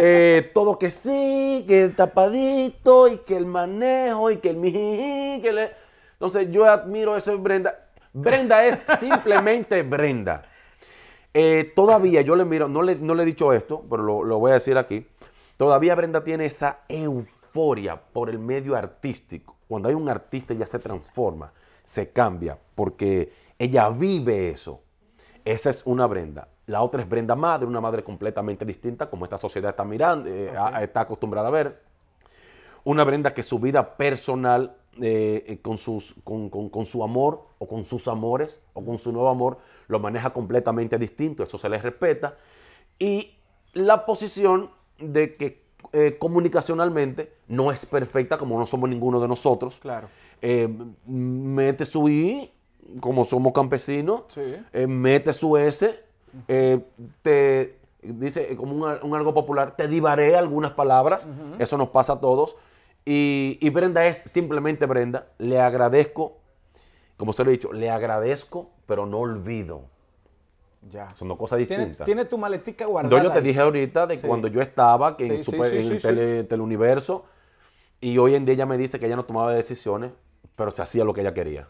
S4: Eh, todo que sí, que tapadito y que el manejo y que el mi. que le... Entonces yo admiro eso de Brenda. Brenda es simplemente Brenda. Eh, todavía yo le miro, no le, no le he dicho esto, pero lo, lo voy a decir aquí. Todavía Brenda tiene esa euforia por el medio artístico. Cuando hay un artista ya se transforma se cambia porque ella vive eso. Esa es una Brenda. La otra es Brenda Madre, una madre completamente distinta como esta sociedad está, mirando, eh, está acostumbrada a ver. Una Brenda que su vida personal, eh, eh, con, sus, con, su amor o con sus amores o con su nuevo amor, lo maneja completamente distinto, eso se les respeta. Y la posición de que comunicacionalmente no es perfecta como no somos ninguno de nosotros. Claro. Eh, mete su I, como somos campesinos, eh, mete su S, eh, te dice, como un, algo popular, te divaré algunas palabras, eso nos pasa a todos. Y, Brenda es simplemente Brenda, le agradezco, como usted lo he dicho, le agradezco, pero no olvido.
S1: Ya. Son dos cosas distintas. Tiene tu maletica guardada. yo te dije ahorita de cuando yo estaba en, el
S4: Teleuniverso y hoy en día ella me dice que ella no tomaba decisiones pero se hacía lo que ella quería.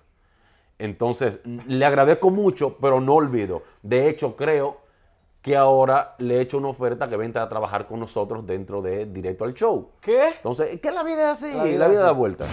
S4: Entonces, le agradezco mucho, pero no olvido. De hecho, creo que ahora le he hecho una oferta que venga a trabajar con nosotros dentro de Directo al Show. ¿Qué? Entonces, es que
S3: la vida es así, la vida, la vida da
S4: vuelta.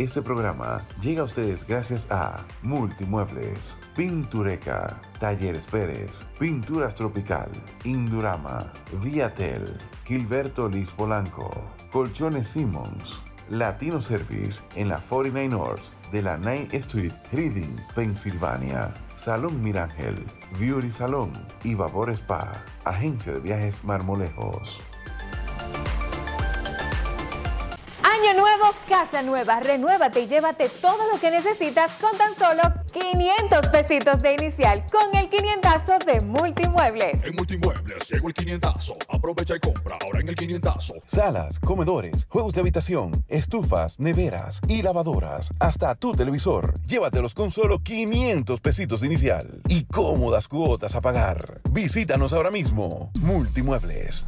S4: Este programa llega a ustedes
S3: gracias a Multimuebles, Pintureca, Talleres Pérez, Pinturas Tropical, Indurama, Viatel, Gilberto Liz Polanco, Colchones Simmons, Latino Service en la 49 North de la 9 Street, Reading, Pensilvania. Salón Mirangel, Beauty Salón y Vapor Spa, Agencia de Viajes Marmolejos.
S2: nuevo, casa nueva, renuévate y llévate todo lo que necesitas con tan solo 500 pesitos de inicial con el 500 de
S3: Multimuebles. En Multimuebles llegó el 500azo aprovecha y compra ahora en el 500azo Salas, comedores, juegos de habitación, estufas, neveras y lavadoras, hasta tu televisor. Llévatelos con solo 500 pesitos de inicial y cómodas cuotas a pagar. Visítanos ahora mismo, Multimuebles.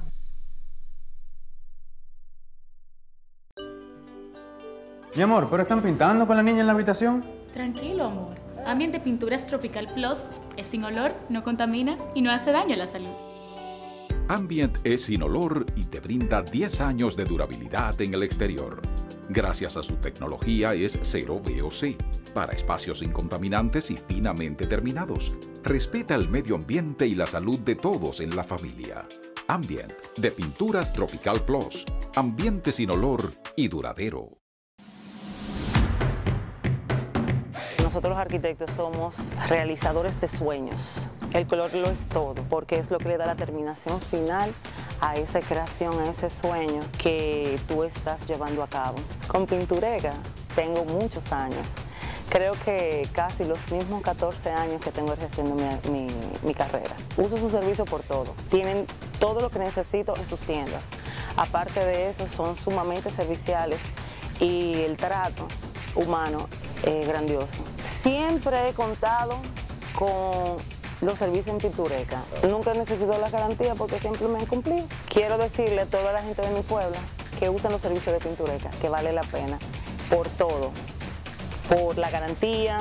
S3: Mi amor, ¿pero están pintando con la niña en la habitación?
S2: Tranquilo, amor. Ambiente Pinturas Tropical Plus es sin olor, no contamina y no hace daño a la salud.
S4: Ambient es sin olor y te brinda 10 años de durabilidad en el exterior. Gracias a su tecnología es cero VOC,
S3: para espacios incontaminantes y finamente terminados. Respeta el medio ambiente y la
S4: salud de todos en la familia. Ambient, de Pinturas Tropical Plus. Ambiente sin olor y duradero.
S5: Nosotros los arquitectos somos realizadores de sueños. El color lo es todo, porque es lo que le da la terminación final a esa creación, a ese sueño que tú estás llevando a cabo. Con Pinturega tengo muchos años. Creo que casi los mismos 14 años que tengo ejerciendo mi, mi carrera. Uso su servicio por todo. Tienen todo lo que necesito en sus tiendas. Aparte de eso, son sumamente serviciales y el trato humano eh, grandioso. Siempre he contado con los servicios en Pintureca. Nunca he necesitado la garantía porque siempre me han cumplido. Quiero decirle a toda la gente de mi pueblo que usan los servicios de Pintureca, que vale la pena por todo, por la garantía,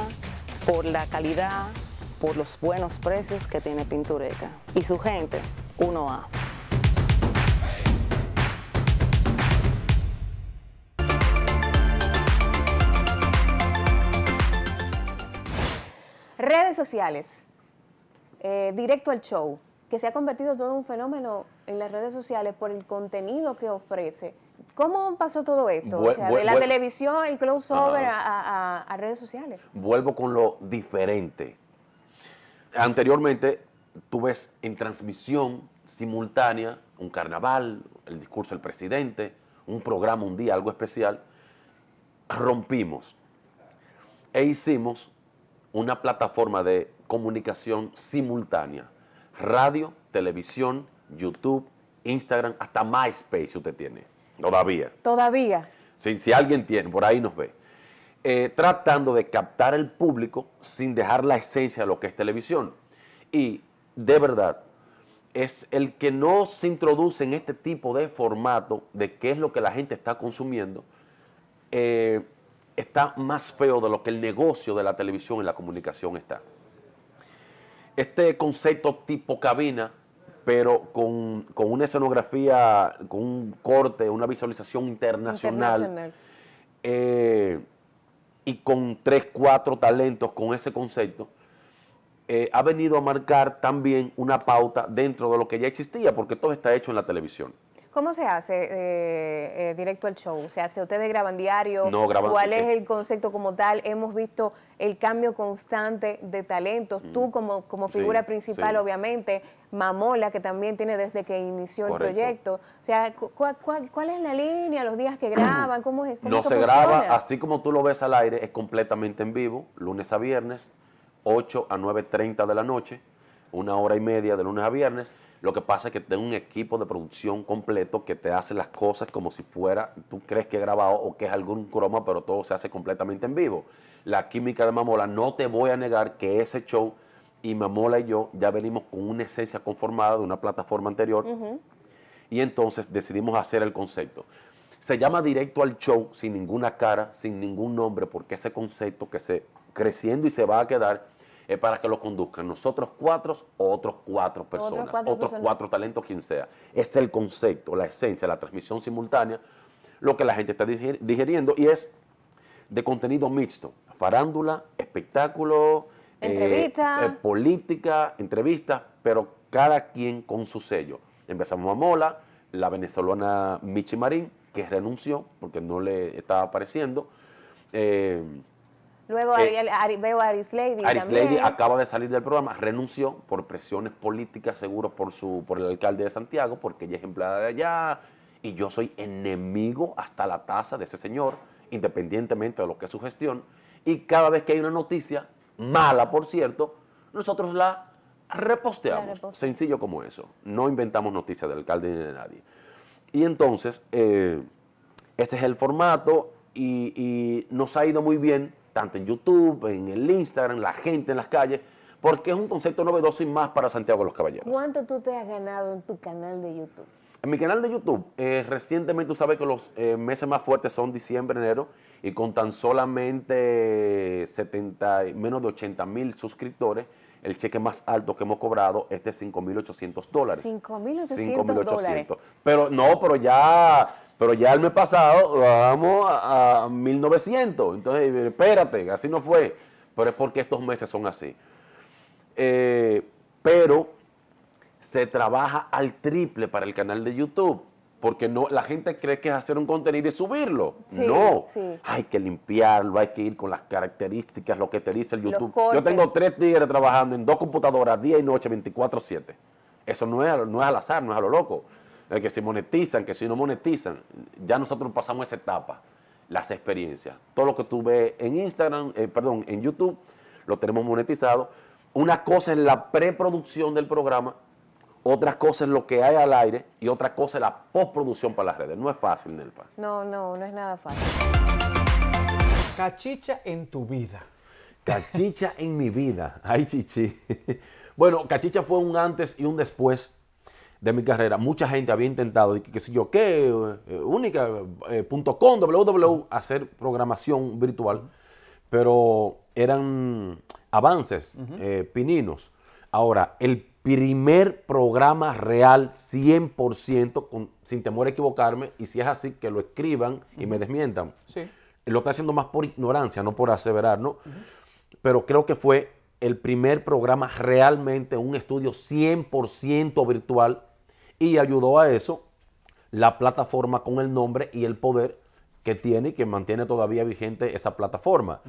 S5: por la calidad, por los buenos precios que tiene Pintureca y su gente, uno a
S2: sociales, eh, directo al show, que se ha convertido todo un fenómeno en las redes sociales por el contenido que ofrece. ¿Cómo pasó todo esto? de la televisión, el crossover over a, a, redes sociales.
S4: Vuelvo con lo diferente. Anteriormente, tú ves en transmisión simultánea un carnaval, el discurso del presidente, un programa un día, algo especial. Rompimos e hicimos una plataforma de comunicación simultánea. Radio, televisión, YouTube, Instagram, hasta MySpace usted tiene. Todavía.
S2: Todavía.
S4: Sí, si alguien tiene, por ahí nos ve. Eh, tratando de captar el público sin dejar la esencia de lo que es televisión. Y de verdad, es el que no se introduce en este tipo de formato de qué es lo que la gente está consumiendo. Eh, está más feo de lo que el negocio de la televisión y la comunicación está. Este concepto tipo cabina, pero con, una escenografía, con un corte, una visualización internacional, eh, y con tres, cuatro talentos con ese concepto, eh, ha venido a marcar también una pauta dentro de lo que ya existía, porque todo está hecho en la televisión.
S2: ¿Cómo se hace eh, eh, directo al show? ¿Se hace ustedes graban diario? No, ¿Cuál eh, es el concepto como tal? Hemos visto el cambio constante de talentos. Mm. Tú como, como figura principal, obviamente, Mamola, que también tiene desde que inició el proyecto. O sea, cuál, es la línea, los días que graban? ¿Cómo es? no se graba,
S4: así como tú lo ves al aire, es completamente en vivo, lunes a viernes, 8 a 9.30 de la noche, una hora y media de lunes a viernes. Lo que pasa es que tengo un equipo de producción completo que te hace las cosas como si fuera, tú crees que he grabado o que es algún croma, pero todo se hace completamente en vivo. La química de Mamola, no te voy a negar que ese show y Mamola y yo ya venimos con una esencia conformada de una plataforma anterior. Y entonces decidimos hacer el concepto. Se llama directo al show, sin ninguna cara, sin ningún nombre, porque ese concepto que se creciendo y se va a quedar es para que lo conduzcan. Nosotros cuatro o otros cuatro personas, otros cuatro, talentos, quien sea. Es el concepto, la esencia, la transmisión simultánea, lo que la gente está digiriendo y es de contenido mixto, farándula, espectáculo, eh, eh, política, entrevistas, pero cada quien con su sello. Empezamos a Mola, la venezolana Michi Marín, que renunció porque no le estaba apareciendo. Eh, Luego
S2: veo a Aris Lady. Aris Lady
S4: acaba de salir del programa, renunció por presiones políticas, seguro por, su, por el alcalde de Santiago, porque ella es empleada de allá. Y yo soy enemigo hasta la tasa de ese señor, independientemente de lo que es su gestión. Y cada vez que hay una noticia, mala por cierto, nosotros la reposteamos. Sencillo como eso. No inventamos noticias del alcalde ni de nadie. Y entonces, eh, ese es el formato y nos ha ido muy bien tanto en YouTube, en el Instagram, la gente en las calles, porque es un concepto novedoso y más para Santiago de los Caballeros.
S2: ¿Cuánto tú te has ganado en tu canal de YouTube?
S4: En mi canal de YouTube, eh, recientemente tú sabes que los eh, meses más fuertes son diciembre, enero, y con tan solamente 70, menos de 80 mil suscriptores, el cheque más alto que hemos cobrado es de 5.800 dólares. 5.800 dólares. Pero no, pero ya pero ya el mes pasado vamos a, 1900. Entonces, eh, espérate, así no fue. Pero es porque estos meses son así. Eh, pero se trabaja al triple para el canal de YouTube. Porque no, la gente cree que es hacer un contenido y subirlo. no. Hay que limpiarlo, hay que ir con las características, lo que te dice el YouTube. Yo tengo tres días trabajando en dos computadoras día y noche, 24-7. Eso no no es al azar, no es a lo loco. Eh, que si monetizan, que si no monetizan, ya nosotros pasamos esa etapa, las experiencias. Todo lo que tú ves en Instagram, eh, perdón, en YouTube, lo tenemos monetizado. Una cosa es la preproducción del programa, otra cosa es lo que hay al aire y otra cosa es la postproducción para las redes. No es fácil, Nelfa.
S2: No, no, no es nada fácil. Cachicha en tu vida.
S4: Cachicha en mi vida. Ay, chichi. Bueno, Cachicha fue un antes y un después de mi carrera, mucha gente había intentado, que, qué sé yo, qué, eh, única.com, eh, www, hacer programación virtual, pero eran avances eh, pininos. Ahora, el primer programa real 100%, sin temor a equivocarme, y si es así, que lo escriban y me desmientan. Lo está haciendo más por ignorancia, no por aseverar, ¿no? Pero creo que fue el primer programa realmente, un estudio 100% virtual y ayudó a eso la plataforma con el nombre y el poder que tiene y que mantiene todavía vigente esa plataforma.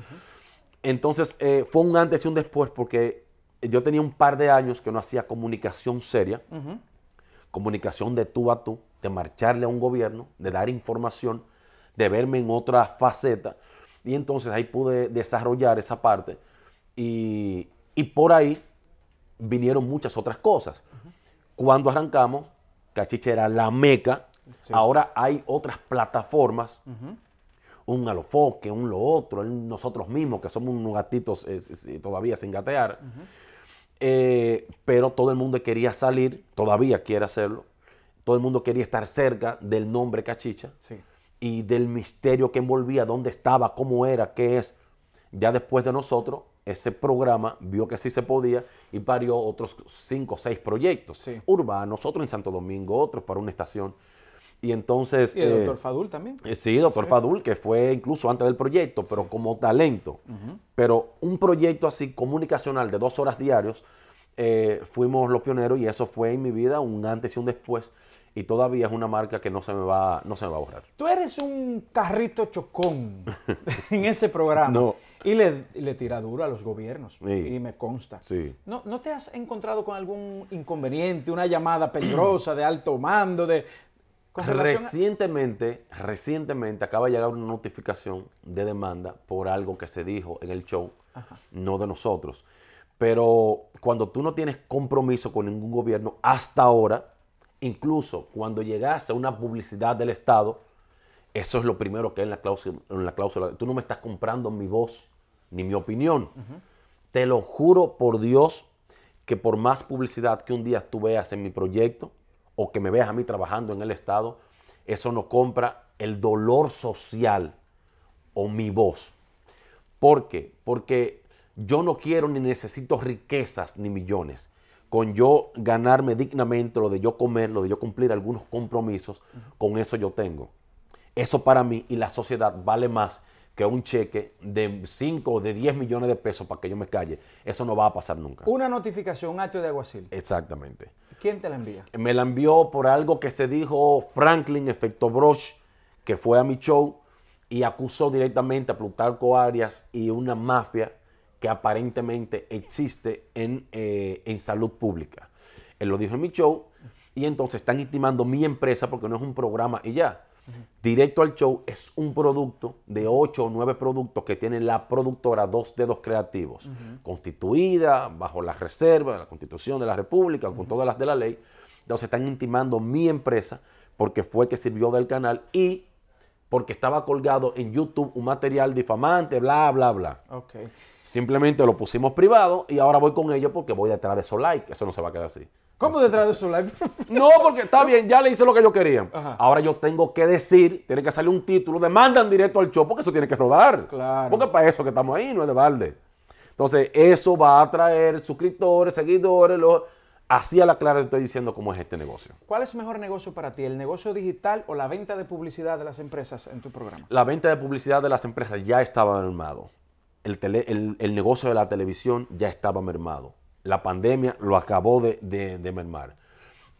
S4: Entonces eh, fue un antes y un después porque yo tenía un par de años que no hacía comunicación seria, comunicación de tú a tú, de marcharle a un gobierno, de dar información, de verme en otra faceta. Y entonces ahí pude desarrollar esa parte y, por ahí vinieron muchas otras cosas. Cuando arrancamos, Cachicha era la meca. Ahora hay otras plataformas, Un a un alofoque, un lo otro, nosotros mismos que somos unos gatitos eh, eh, eh, todavía sin gatear. pero todo el mundo quería salir, todavía quiere hacerlo. Todo el mundo quería estar cerca del nombre Cachicha y del misterio que envolvía, dónde estaba, cómo era, qué es. Ya después de nosotros, ese programa vio que sí se podía y parió otros cinco o seis proyectos urbanos, otros en Santo Domingo, otros para una estación. Y entonces... Y el eh, doctor Fadul también. Eh, sí, doctor Fadul, que fue incluso antes del proyecto, pero como talento. Pero un proyecto así comunicacional de dos horas diarios, eh, fuimos los pioneros y eso fue en mi vida un antes y un después. Y todavía es una marca que no se me va, no se me va a borrar.
S1: Tú eres un carrito chocón
S4: en ese programa. No. Y le,
S1: tira duro a los gobiernos, y me consta. ¿No, te has encontrado con algún inconveniente, una llamada peligrosa de alto mando? de
S4: Recientemente, recientemente acaba de llegar una notificación de demanda por algo que se dijo en el show, no de nosotros. Pero cuando tú no tienes compromiso con ningún gobierno hasta ahora, incluso cuando llegase a una publicidad del Estado, eso es lo primero que hay la cláusula. En la cláusula. Tú no me estás comprando mi voz ni mi opinión. Te lo juro por Dios que por más publicidad que un día tú veas en mi proyecto o que me veas a mí trabajando en el Estado, eso no compra el dolor social o mi voz. ¿Por qué? Porque yo no quiero ni necesito riquezas ni millones. Con yo ganarme dignamente, lo de yo comer, lo de yo cumplir algunos compromisos, con eso yo tengo. Eso para mí y la sociedad vale más que un cheque de 5 o de 10 millones de pesos para que yo me calle. Eso no va a pasar nunca. Una notificación, un
S1: acto de aguacil.
S4: Exactamente.
S1: ¿Quién te la envía?
S4: Me la envió por algo que se dijo Franklin Efecto Brosh, que fue a mi show y acusó directamente a Plutarco Arias y una mafia que aparentemente existe en, eh, en salud pública. Él lo dijo en mi show y entonces están intimando mi empresa porque no es un programa y ya Directo al Show es un producto de ocho o nueve productos que tiene la productora Dos Dedos Creativos, constituida bajo las reservas, la constitución de la República, con todas las de la ley. Entonces están intimando mi empresa porque fue que sirvió del canal y porque estaba colgado en YouTube un material difamante, bla, bla, bla. Simplemente lo pusimos privado y ahora voy con ellos porque voy detrás de esos like Eso no se va a quedar así. ¿Cómo detrás de esos like no, porque está bien, ya le hice lo que yo quería Ahora yo tengo que decir, tiene que salir un título, demandan directo al show porque eso tiene que rodar. Claro. Porque para eso que estamos ahí, no es de balde. Entonces, eso va a atraer suscriptores, seguidores, Así a la clara estoy diciendo cómo es este negocio.
S1: ¿Cuál es el mejor negocio para ti, el negocio digital o la venta de publicidad de las empresas en tu programa?
S4: La venta de publicidad de las empresas ya estaba armado el, negocio de la televisión ya estaba mermado. La pandemia lo acabó de, mermar.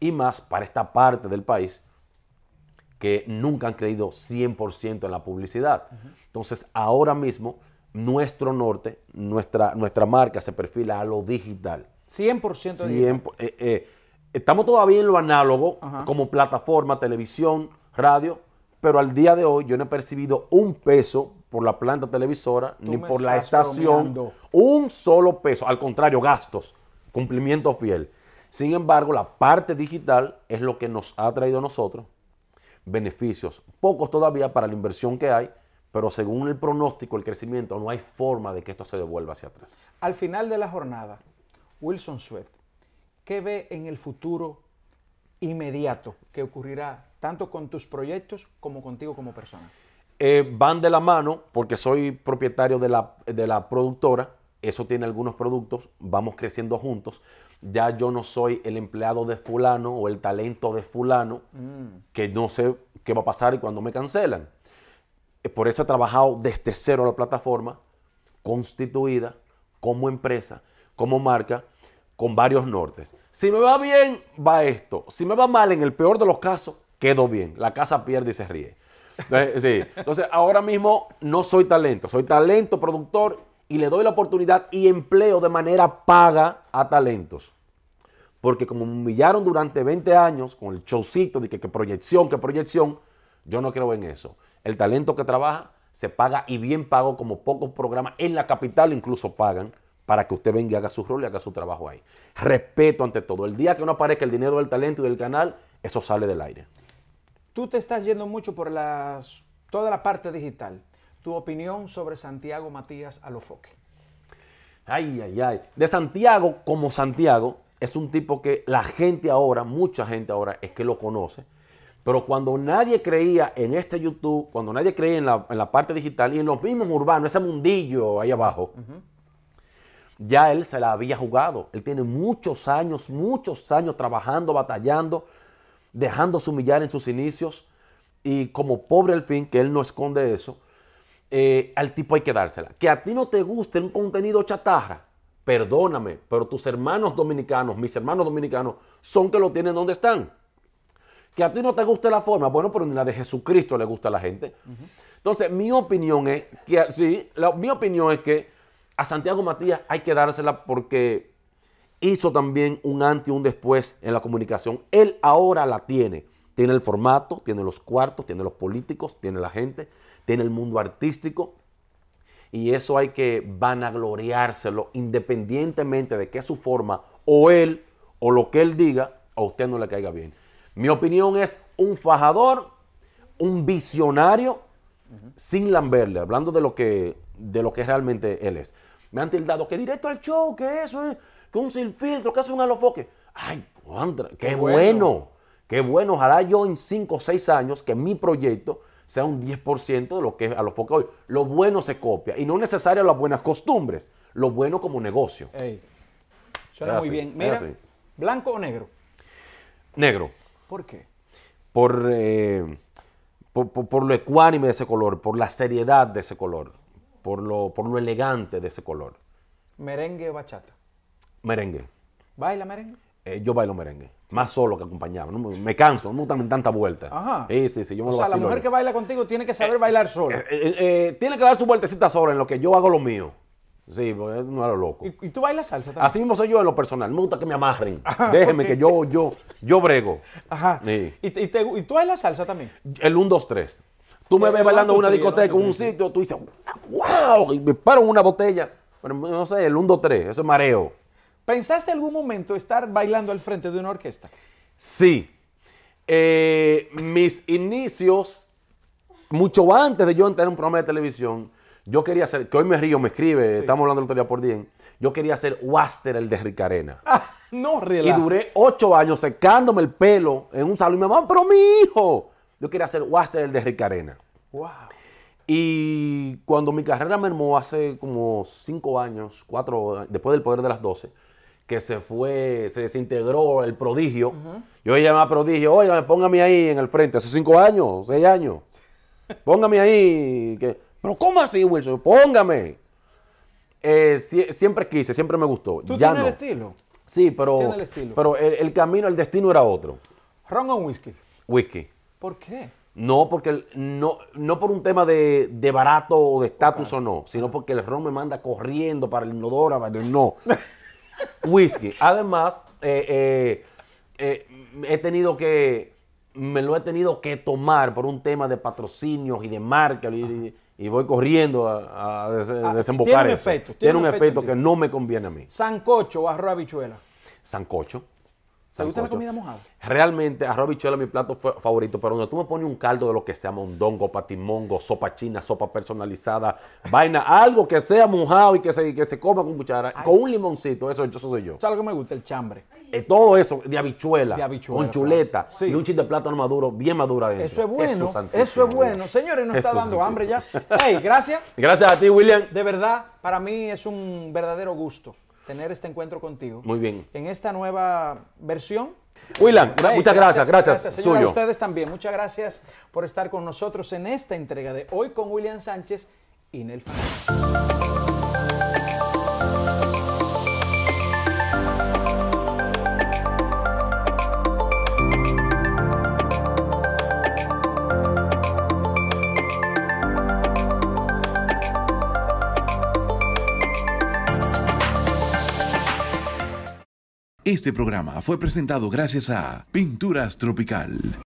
S4: Y más para esta parte del país que nunca han creído 100% en la publicidad. Entonces, ahora mismo, nuestro norte, nuestra, nuestra marca se perfila a lo digital. 100%, 100 digital. Eh, eh, estamos todavía en lo análogo, como plataforma, televisión, radio, pero al día de hoy yo no he percibido un peso por la planta televisora ni por la estación un solo peso. Al contrario, gastos, cumplimiento fiel. Sin embargo, la parte digital es lo que nos ha traído a nosotros beneficios, pocos todavía para la inversión que hay, pero según el pronóstico, el crecimiento, no hay forma de que esto se devuelva hacia atrás.
S1: Al final de la jornada, Wilson Swift, ¿qué ve en el futuro inmediato que ocurrirá tanto con tus proyectos como contigo como persona?
S4: Eh, van de la mano porque soy propietario de la, productora, eso tiene algunos productos, vamos creciendo juntos. Ya yo no soy el empleado de fulano o el talento de fulano, mm. que no sé qué va a pasar y cuando me cancelan. Eh, por eso he trabajado desde cero la plataforma, constituida como empresa, como marca, con varios nortes. Si me va bien, va esto. Si me va mal, en el peor de los casos, quedo bien. La casa pierde y se ríe. Entonces, ahora mismo no soy talento, soy talento productor y le doy la oportunidad y empleo de manera paga a talentos. Porque como me humillaron durante 20 años con el showcito de que, que proyección, que proyección, yo no creo en eso. El talento que trabaja se paga y bien pago como pocos programas en la capital incluso pagan para que usted venga y haga su rol y haga su trabajo ahí. Respeto ante todo. El día que no aparezca el dinero del talento y del canal, eso sale del aire.
S1: Tú te estás yendo mucho por toda la parte digital. Tu opinión sobre Santiago Matías Alofoque.
S4: Ay, ay, ay. De Santiago, como Santiago, es un tipo que la gente ahora, mucha gente ahora, es que lo conoce. Pero cuando nadie creía en este YouTube, cuando nadie creía en la, parte digital y en los mismos urbanos, ese mundillo ahí abajo, ya él se la había jugado. Él tiene muchos años, muchos años trabajando, batallando dejándose humillar en sus inicios y como pobre al fin, que él no esconde eso, eh, al tipo hay que dársela. Que a ti no te guste un contenido chatarra, perdóname, pero tus hermanos dominicanos, mis hermanos dominicanos, son que lo tienen donde están. Que a ti no te guste la forma, bueno, pero ni la de Jesucristo le gusta a la gente. Entonces, mi opinión es que, mi opinión es que a Santiago Matías hay que dársela porque hizo también un antes y un después en la comunicación. Él ahora la tiene. Tiene el formato, tiene los cuartos, tiene los políticos, tiene la gente, tiene el mundo artístico. Y eso hay que vanagloriárselo independientemente de que su forma o él o lo que él diga a usted no le caiga bien. Mi opinión es un fajador, un visionario, sin lamberle, hablando de lo, que, de lo que realmente él es. Me han tildado que directo al show, que eso es que un filtro? que hace un alofoque. Ay, qué, bueno. qué bueno. Ojalá yo en 5 o 6 años que mi proyecto sea un 10% de lo que es alofoque hoy. Lo bueno se copia y no necesario las buenas costumbres, lo bueno como negocio. suena muy bien. Mira,
S1: ¿blanco o negro? Negro. ¿Por qué?
S4: Eh, por, lo ecuánime de ese color, por la seriedad de ese color, por lo, por lo elegante de ese color.
S1: Merengue bachata. Merengue. ¿Baila merengue?
S4: Eh, yo bailo merengue. Más solo que acompañado. No, me canso, no me gustan tanta vuelta. Ajá. Sí, sí, sí, yo me o sea, la mujer que baila contigo tiene que saber eh, bailar sola. Eh, tiene que dar su vueltecita sola en lo que yo hago lo mío. Sí, pues no lo loco.
S1: ¿Y, tú bailas salsa también?
S4: Así mismo soy yo en lo personal. Me gusta que me amarren. déjenme ah, Déjeme que yo, yo, yo brego. Ajá. ¿Y, y, ¿Y, tú bailas salsa también? El 1, 2, 3. Tú me ves bailando en una discoteca, en un sitio, tú dices, wow, y me paro en una botella. Pero no sé, el 1, 2, 3, eso es mareo. ¿Pensaste algún momento estar bailando al frente de una orquesta? Sí. Eh, mis inicios, mucho antes de yo entrar en un programa de televisión, yo quería ser, que hoy me río, me escribe, estamos hablando el otro día por día, yo quería ser Waster, el de Ricarena. Ah, no, relaja. Y duré ocho años secándome el pelo en un salón. Y me mamá, pero mi hijo, yo quería ser Waster, el de Ricarena. Wow. Y cuando mi carrera mermó hace como cinco años, cuatro, después del Poder de las Doce, que se fue, se desintegró el prodigio. Yo llamaba a prodigio, oye, póngame ahí en el frente, hace cinco años, seis años. Póngame ahí. Que... Pero ¿cómo así, Wilson? Póngame. Eh, siempre quise, siempre me gustó. ¿Tú ya tienes el estilo? Sí, pero, el, pero el, camino, el destino era otro. ¿Ron o whisky? Whisky. ¿Por qué? No, porque no, no por un tema de, barato o de estatus o no, sino porque el ron me manda corriendo para el inodoro. No. whisky. Además, eh, eh, eh, he tenido que, me lo he tenido que tomar por un tema de patrocinios y de marca y, voy corriendo a, ah, desembocar tiene un Efecto, tiene, un efecto, que no me conviene a mí. Sancocho o arroz habichuela. Sancocho. ¿Te gusta la comida mojada? Realmente, arroz es mi plato favorito, pero cuando tú me pones un caldo de lo que sea, mondongo, patimongo, sopa china, sopa personalizada, vaina, algo que sea mojado y que se, coma con cuchara, con un limoncito, eso, soy yo. ¿Sabes lo que me gusta? El chambre. Eh, todo eso, de habichuela, con chuleta y un chiste de plátano maduro, bien madura adentro. Eso es bueno, eso es, bueno.
S1: Señores, nos está dando hambre ya. Hey, gracias. Gracias a ti, William. De verdad, para mí es un verdadero gusto tener este encuentro contigo. Muy bien. En esta nueva versión. William, muchas gracias, gracias. Señora, suyo. a ustedes también, muchas gracias por estar con nosotros en esta entrega de Hoy con William Sánchez y Nelfan.
S3: Este programa fue presentado gracias a Pinturas Tropical.